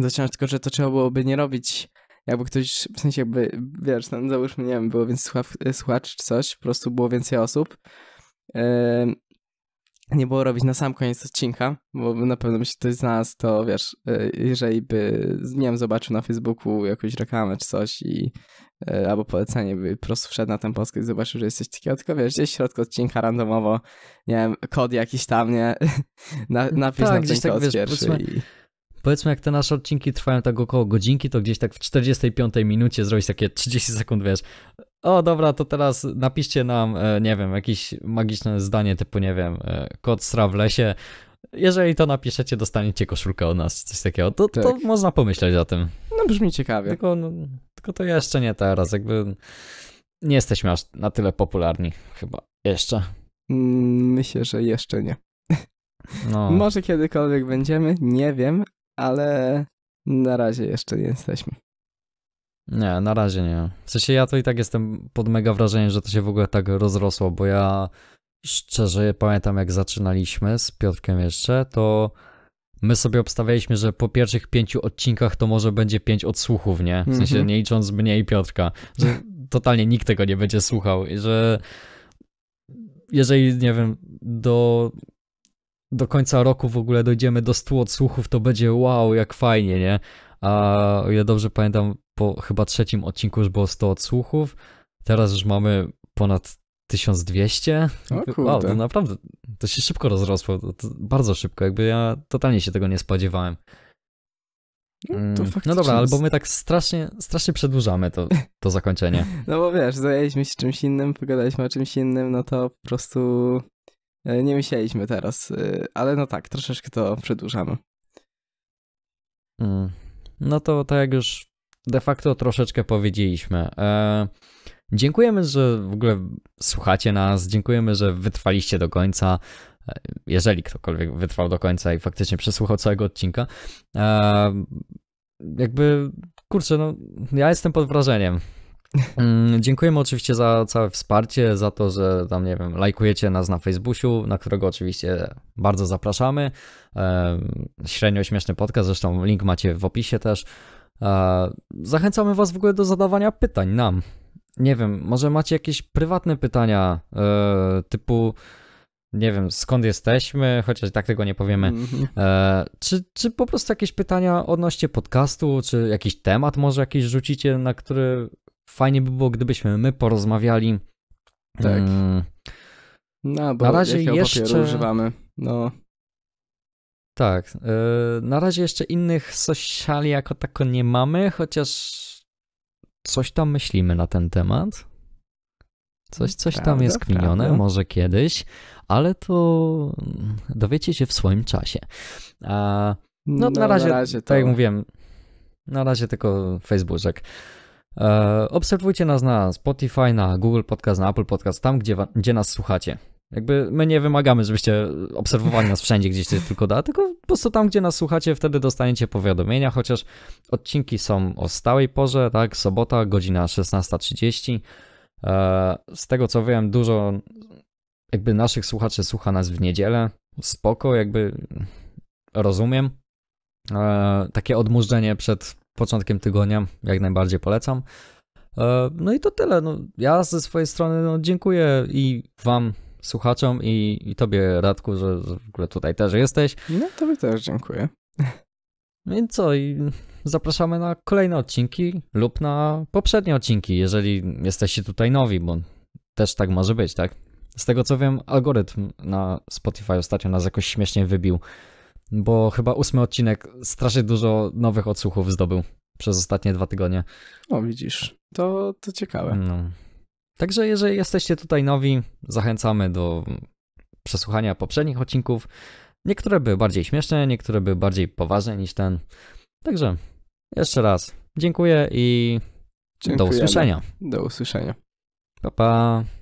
B: zaczynasz tylko, że to trzeba byłoby nie robić, jakby ktoś, w sensie jakby, wiesz, no załóżmy, nie wiem, było więcej słuchacz czy coś, po prostu było więcej osób, e, nie było robić na sam koniec odcinka, bo na pewno by się ktoś nas to wiesz, e, jeżeli by, nie wiem, zobaczył na Facebooku jakąś reklamę czy coś i e, albo polecenie by po prostu wszedł na ten podcast i zobaczył, że jesteś takiego, tylko wiesz, gdzieś w środku odcinka randomowo, nie wiem, kod jakiś tam, nie? Na, no napisz tak, na ten tak, kod wiesz, pierwszy powiedzmy, i...
A: Powiedzmy, jak te nasze odcinki trwają tak około godzinki, to gdzieś tak w 45 minucie zrobić takie 30 sekund, wiesz, o dobra, to teraz napiszcie nam, e, nie wiem, jakieś magiczne zdanie typu, nie wiem, e, kot sra w lesie. Jeżeli to napiszecie, dostaniecie koszulkę od nas, coś takiego. To, tak. to można pomyśleć o tym. No
B: brzmi ciekawie. Tylko, no,
A: tylko to jeszcze nie teraz, jakby nie jesteśmy aż na tyle popularni chyba jeszcze.
B: Mm, myślę, że jeszcze nie. No. Może kiedykolwiek będziemy, nie wiem, ale na razie jeszcze nie jesteśmy.
A: Nie, na razie nie. W sensie ja to i tak jestem pod mega wrażeniem, że to się w ogóle tak rozrosło, bo ja szczerze pamiętam jak zaczynaliśmy z Piotrkiem jeszcze, to my sobie obstawialiśmy, że po pierwszych pięciu odcinkach to może będzie pięć odsłuchów, nie? W sensie mhm. nie licząc mnie i Piotrka. Że totalnie nikt tego nie będzie słuchał i że jeżeli, nie wiem, do do końca roku w ogóle dojdziemy do stu odsłuchów, to będzie wow, jak fajnie, nie? a ja dobrze pamiętam, po chyba trzecim odcinku już było 100 odsłuchów, teraz już mamy ponad 1200. O Wow, to naprawdę, to się szybko rozrosło, to, to bardzo szybko, jakby ja totalnie się tego nie spodziewałem. No,
B: mm, no dobra, albo my
A: tak strasznie, strasznie przedłużamy to, to zakończenie.
B: No bo wiesz, zajęliśmy się czymś innym, pogadaliśmy o czymś innym, no to po prostu e, nie myśleliśmy teraz. E, ale no tak, troszeczkę to przedłużamy.
A: Mm no to tak jak już de facto troszeczkę powiedzieliśmy. E, dziękujemy, że w ogóle słuchacie nas, dziękujemy, że wytrwaliście do końca. E, jeżeli ktokolwiek wytrwał do końca i faktycznie przesłuchał całego odcinka, e, jakby kurczę, no ja jestem pod wrażeniem. Mm, dziękujemy oczywiście za całe wsparcie, za to, że tam, nie wiem, lajkujecie nas na Facebooku, na którego oczywiście bardzo zapraszamy. Średnio śmieszny podcast, zresztą link macie w opisie też. E, zachęcamy Was w ogóle do zadawania pytań nam. Nie wiem, może macie jakieś prywatne pytania e, typu nie wiem, skąd jesteśmy, chociaż tak tego nie powiemy. Mhm. E, czy, czy po prostu jakieś pytania odnośnie podcastu, czy jakiś temat może jakiś rzucicie, na który fajnie by było, gdybyśmy my porozmawiali. Tak.
B: Hmm. No, bo na razie jeszcze używamy.
A: No. Tak. Yy, na razie jeszcze innych sociali jako tako nie mamy, chociaż coś tam myślimy na ten temat. Coś, coś prawda, tam jest kminione, prawda. może kiedyś, ale to dowiecie się w swoim czasie. A, no, no na razie, na razie to... tak jak mówiłem, na razie tylko Facebook. E, obserwujcie nas na Spotify, na Google Podcast, na Apple Podcast, tam gdzie, gdzie nas słuchacie. Jakby my nie wymagamy, żebyście obserwowali nas wszędzie, gdzieś się tylko da, tylko po prostu tam, gdzie nas słuchacie, wtedy dostaniecie powiadomienia, chociaż odcinki są o stałej porze, tak, sobota, godzina 16.30. E, z tego co wiem, dużo jakby naszych słuchaczy słucha nas w niedzielę, spoko, jakby rozumiem. E, takie odmurzenie przed początkiem tygodnia, jak najbardziej polecam. E, no i to tyle. No, ja ze swojej strony no, dziękuję i Wam, słuchaczom, i, i Tobie, Radku, że w ogóle tutaj też jesteś. No, Tobie też dziękuję. No i co, i zapraszamy na kolejne odcinki lub na poprzednie odcinki, jeżeli jesteście tutaj nowi, bo też tak może być, tak? Z tego co wiem, algorytm na Spotify ostatnio nas jakoś śmiesznie wybił bo chyba ósmy odcinek strasznie dużo nowych odsłuchów zdobył przez ostatnie dwa tygodnie. O, no, widzisz, to, to ciekawe. No. Także jeżeli jesteście tutaj nowi, zachęcamy do przesłuchania poprzednich odcinków. Niektóre były bardziej śmieszne, niektóre były bardziej poważne niż ten. Także jeszcze raz dziękuję i Dziękujemy. do usłyszenia. Do usłyszenia. Pa pa.